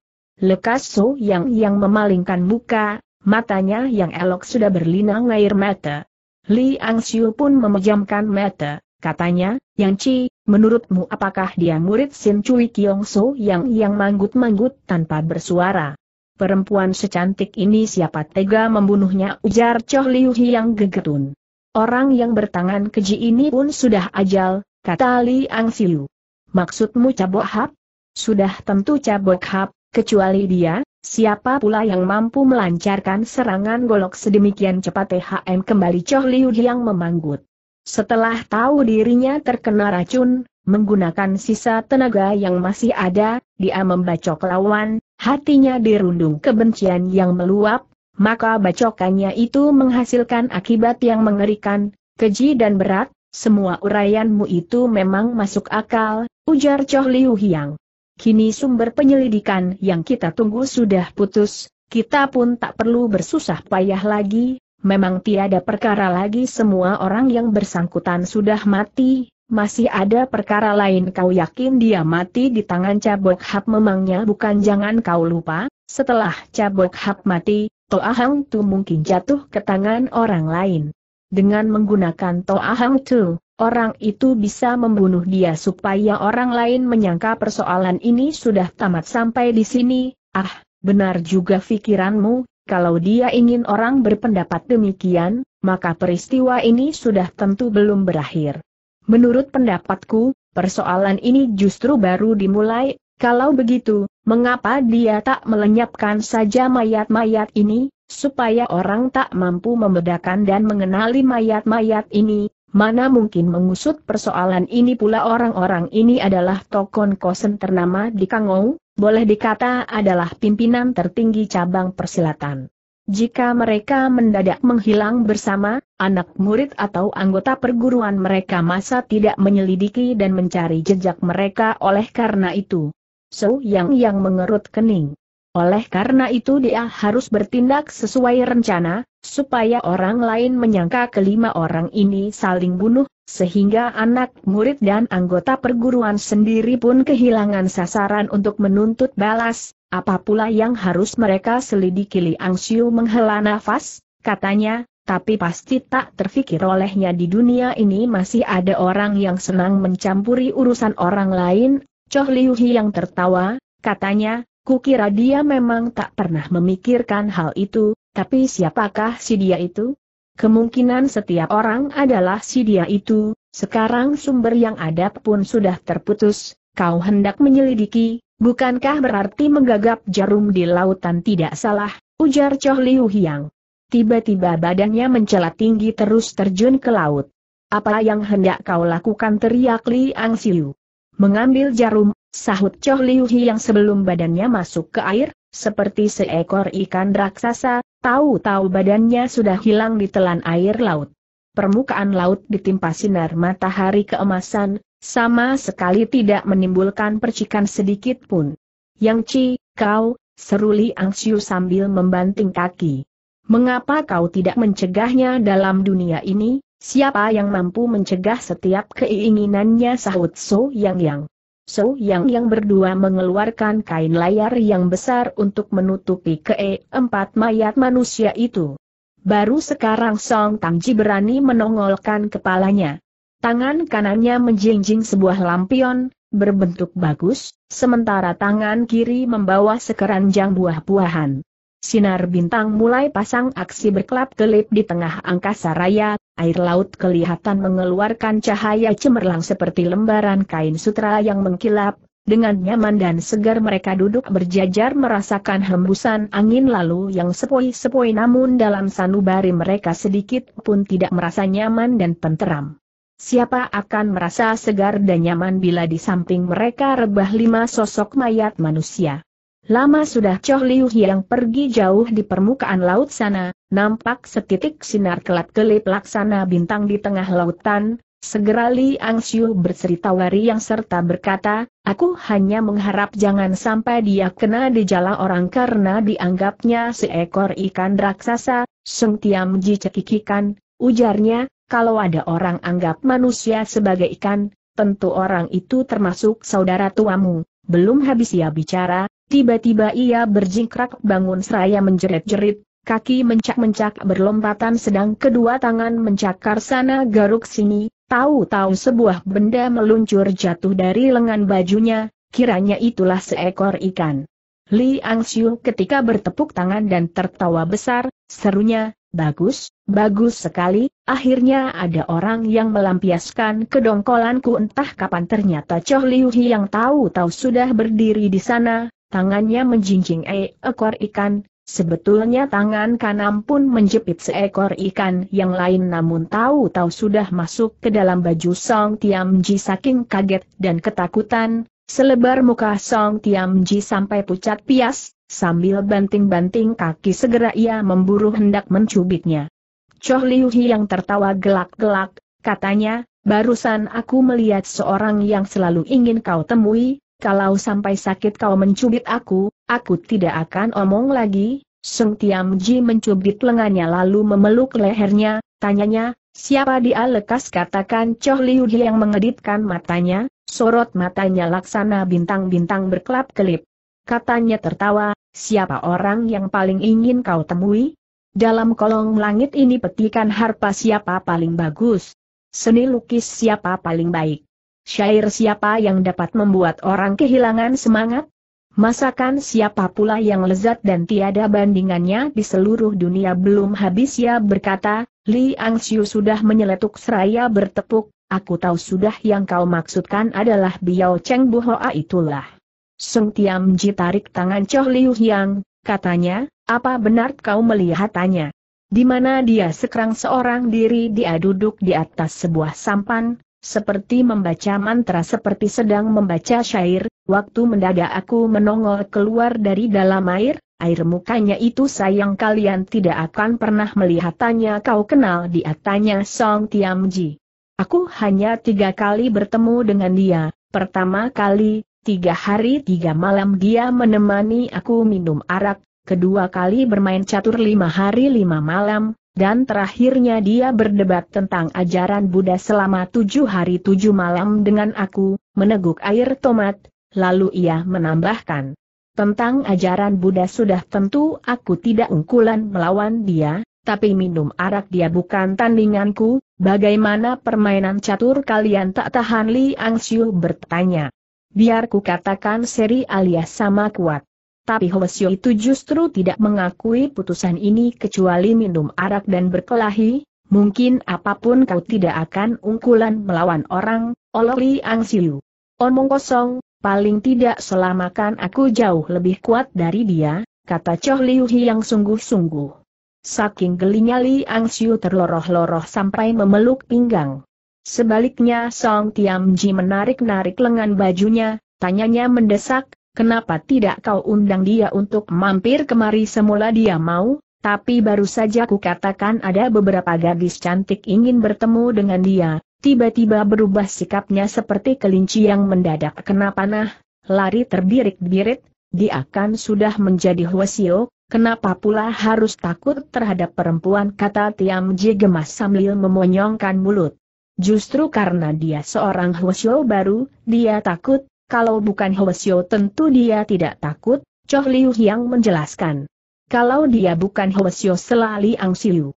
So yang yang memalingkan muka, matanya yang elok sudah berlinang air mata. Li Ang Siu pun memejamkan mata, katanya, Yang Ci, menurutmu apakah dia murid Sin Cui Kiong So yang yang manggut-manggut tanpa bersuara? Perempuan secantik ini siapa tega membunuhnya ujar Choh Liu yang gegetun. Orang yang bertangan keji ini pun sudah ajal, kata Li Ang Siu. Maksudmu Cabok Hap? Sudah tentu Cabok Hap, kecuali dia, Siapa pula yang mampu melancarkan serangan golok sedemikian cepat THM kembali Choh Liu yang memanggut. Setelah tahu dirinya terkena racun, menggunakan sisa tenaga yang masih ada, dia membacok lawan, hatinya dirundung kebencian yang meluap, maka bacokannya itu menghasilkan akibat yang mengerikan, keji dan berat, semua uraianmu itu memang masuk akal, ujar Choh Liu Hiang. Kini sumber penyelidikan yang kita tunggu sudah putus, kita pun tak perlu bersusah payah lagi, memang tiada perkara lagi semua orang yang bersangkutan sudah mati, masih ada perkara lain kau yakin dia mati di tangan Cabok Hap memangnya bukan jangan kau lupa, setelah Cabok Hap mati, Toahang Tu mungkin jatuh ke tangan orang lain. Dengan menggunakan Toahang Tu, Orang itu bisa membunuh dia supaya orang lain menyangka persoalan ini sudah tamat sampai di sini, ah, benar juga pikiranmu, kalau dia ingin orang berpendapat demikian, maka peristiwa ini sudah tentu belum berakhir. Menurut pendapatku, persoalan ini justru baru dimulai, kalau begitu, mengapa dia tak melenyapkan saja mayat-mayat ini, supaya orang tak mampu membedakan dan mengenali mayat-mayat ini, Mana mungkin mengusut persoalan ini pula orang-orang ini adalah tokon kosen ternama di Kangou, boleh dikata adalah pimpinan tertinggi cabang persilatan. Jika mereka mendadak menghilang bersama, anak murid atau anggota perguruan mereka masa tidak menyelidiki dan mencari jejak mereka oleh karena itu. So Yang Yang mengerut kening. Oleh karena itu dia harus bertindak sesuai rencana, supaya orang lain menyangka kelima orang ini saling bunuh, sehingga anak murid dan anggota perguruan sendiri pun kehilangan sasaran untuk menuntut balas, apa pula yang harus mereka selidiki Liang Xiu menghela nafas, katanya, tapi pasti tak terfikir olehnya di dunia ini masih ada orang yang senang mencampuri urusan orang lain, Choh Liu Hi yang tertawa, katanya, Kukira dia memang tak pernah memikirkan hal itu, tapi siapakah si dia itu? Kemungkinan setiap orang adalah si dia itu, sekarang sumber yang ada pun sudah terputus, kau hendak menyelidiki, bukankah berarti menggagap jarum di lautan tidak salah, ujar Choh Liu Hiang. Tiba-tiba badannya mencelat tinggi terus terjun ke laut. Apa yang hendak kau lakukan teriak Li Ang Siu. Mengambil jarum, Sahut Choh Liu Hi yang sebelum badannya masuk ke air, seperti seekor ikan raksasa, tahu-tahu badannya sudah hilang di telan air laut. Permukaan laut ditimpa sinar matahari keemasan, sama sekali tidak menimbulkan percikan sedikit pun. Yang Ci, kau, seru Li Angsiu sambil membanting kaki. Mengapa kau tidak mencegahnya dalam dunia ini? Siapa yang mampu mencegah setiap keinginannya sahut So Yang Yang? So Yang yang berdua mengeluarkan kain layar yang besar untuk menutupi keempat mayat manusia itu. Baru sekarang Song Tangji berani menongolkan kepalanya. Tangan kanannya menjinjing sebuah lampion, berbentuk bagus, sementara tangan kiri membawa sekeranjang buah-buahan. Sinar bintang mulai pasang aksi berkelap-kelip di tengah angkasa raya, air laut kelihatan mengeluarkan cahaya cemerlang seperti lembaran kain sutra yang mengkilap, dengan nyaman dan segar mereka duduk berjajar merasakan hembusan angin lalu yang sepoi-sepoi namun dalam sanubari mereka sedikit pun tidak merasa nyaman dan tenteram. Siapa akan merasa segar dan nyaman bila di samping mereka rebah lima sosok mayat manusia? Lama sudah Choh Liu yang pergi jauh di permukaan laut sana, nampak setitik sinar kelap kelip laksana bintang di tengah lautan, Segera Li Siu bercerita Wari yang serta berkata, aku hanya mengharap jangan sampai dia kena dijala orang karena dianggapnya seekor ikan raksasa, Sung Tiam Ji cekikikan, ujarnya, kalau ada orang anggap manusia sebagai ikan, tentu orang itu termasuk saudara tuamu. Belum habis ia bicara, Tiba-tiba ia berjingkrak bangun seraya menjerit-jerit, kaki mencak-mencak berlompatan sedang kedua tangan mencakar sana garuk sini, tahu-tahu sebuah benda meluncur jatuh dari lengan bajunya, kiranya itulah seekor ikan. Li Xiu ketika bertepuk tangan dan tertawa besar, serunya, bagus, bagus sekali, akhirnya ada orang yang melampiaskan kedongkolanku entah kapan ternyata Choh Liu Hi yang tahu-tahu sudah berdiri di sana, tangannya menjinjing ekor ikan, Sebetulnya tangan kanan pun menjepit seekor ikan yang lain namun tahu-tahu sudah masuk ke dalam baju Song Ji saking kaget dan ketakutan, selebar muka Song Ji sampai pucat pias, sambil banting-banting kaki segera ia memburu hendak mencubitnya. Choh Liu Hi yang tertawa gelak-gelak, katanya, barusan aku melihat seorang yang selalu ingin kau temui, kalau sampai sakit kau mencubit aku, aku tidak akan omong lagi. Seng Tiam Ji mencubit lengannya lalu memeluk lehernya, tanyanya, siapa dia lekas katakan Choh Liu He yang mengedipkan matanya, sorot matanya laksana bintang-bintang berkelap-kelip. Katanya tertawa, siapa orang yang paling ingin kau temui? Dalam kolong langit ini petikan harpa siapa paling bagus? Seni lukis siapa paling baik? Syair siapa yang dapat membuat orang kehilangan semangat? Masakan siapa pula yang lezat dan tiada bandingannya di seluruh dunia belum habis ya berkata, Li Angxiu sudah menyeletuk seraya bertepuk, aku tahu sudah yang kau maksudkan adalah Biao Cheng Hoa itulah. Sung Tiam Ji tarik tangan Choh Liu Yang, katanya, apa benar kau melihatannya? Di mana dia sekarang seorang diri dia duduk di atas sebuah sampan, seperti membaca mantra seperti sedang membaca syair, waktu mendadak aku menongol keluar dari dalam air, air mukanya itu sayang kalian tidak akan pernah melihatannya kau kenal di atanya Song Tiamji. Aku hanya tiga kali bertemu dengan dia, pertama kali, tiga hari tiga malam dia menemani aku minum arak, kedua kali bermain catur lima hari lima malam, dan terakhirnya dia berdebat tentang ajaran Buddha selama tujuh hari tujuh malam dengan aku, meneguk air tomat, lalu ia menambahkan. Tentang ajaran Buddha sudah tentu aku tidak ungkulan melawan dia, tapi minum arak dia bukan tandinganku, bagaimana permainan catur kalian tak tahan Li Angsiu bertanya. Biar ku katakan seri alias sama kuat. Tapi Hwasyo itu justru tidak mengakui putusan ini kecuali minum arak dan berkelahi, mungkin apapun kau tidak akan ungkulan melawan orang, oleh Ang Siu. Omong kosong, paling tidak selamakan aku jauh lebih kuat dari dia, kata Choh Liu Hi yang sungguh-sungguh. Saking gelinya Li Ang Siu terloroh-loroh sampai memeluk pinggang. Sebaliknya Song Tiam Ji menarik-narik lengan bajunya, tanyanya mendesak, Kenapa tidak kau undang dia untuk mampir kemari semula dia mau, tapi baru saja kukatakan ada beberapa gadis cantik ingin bertemu dengan dia, tiba-tiba berubah sikapnya seperti kelinci yang mendadak kena panah, lari terbirik-birit, dia kan sudah menjadi huasio, kenapa pula harus takut terhadap perempuan kata Tiam J gemas sambil memonyongkan mulut. Justru karena dia seorang huasio baru, dia takut, kalau bukan Hwasyo tentu dia tidak takut, Choh Liu yang menjelaskan. Kalau dia bukan Hwasyo selali Ang Siu.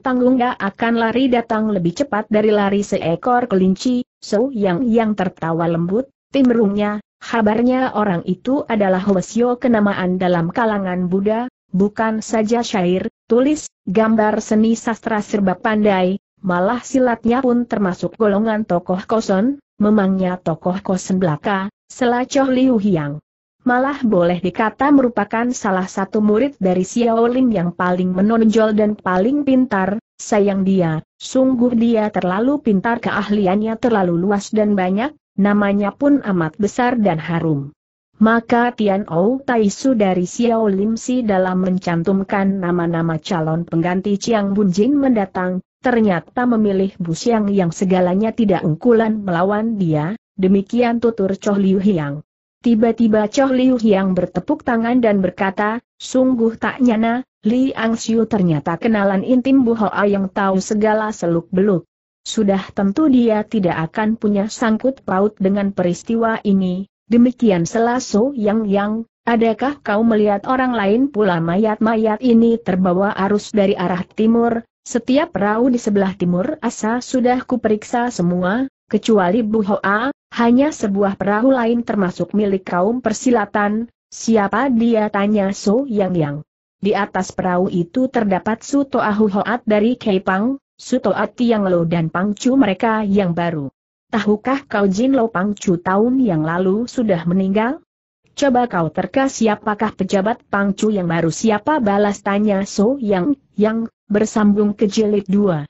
tanggung gak akan lari datang lebih cepat dari lari seekor kelinci, So Yang yang tertawa lembut, timrungnya, habarnya orang itu adalah Hwasyo kenamaan dalam kalangan Buddha, bukan saja syair, tulis, gambar seni sastra serba pandai, malah silatnya pun termasuk golongan tokoh koson, memangnya tokoh Kosenblaka, selacoh Liu Hiang. Malah boleh dikata merupakan salah satu murid dari Xiao Lin yang paling menonjol dan paling pintar, sayang dia, sungguh dia terlalu pintar keahliannya terlalu luas dan banyak, namanya pun amat besar dan harum. Maka Tian Ou Taisu dari Xiao Lim Si dalam mencantumkan nama-nama calon pengganti Chiang Bunjin mendatang, ternyata memilih Bu Siang yang segalanya tidak engkulan melawan dia, demikian tutur Choh Liu Hiang. Tiba-tiba Choh Liu Hiang bertepuk tangan dan berkata, sungguh tak nyana, Li Angxiu ternyata kenalan intim Bu Hoa yang tahu segala seluk-beluk. Sudah tentu dia tidak akan punya sangkut paut dengan peristiwa ini, demikian selaso yang yang, adakah kau melihat orang lain pula mayat-mayat ini terbawa arus dari arah timur, setiap perahu di sebelah timur asa sudah kuperiksa semua, kecuali Bu Buhoa, hanya sebuah perahu lain termasuk milik kaum persilatan, siapa dia tanya So Yang Yang. Di atas perahu itu terdapat Suto Ahuhoat dari Kepang, Suto Ati Yang Lo dan Pangcu mereka yang baru. Tahukah kau Jin Lo Pangcu tahun yang lalu sudah meninggal? Coba kau terka siapakah pejabat Pangcu yang baru siapa balas tanya So Yang, Yang, Bersambung ke jilid 2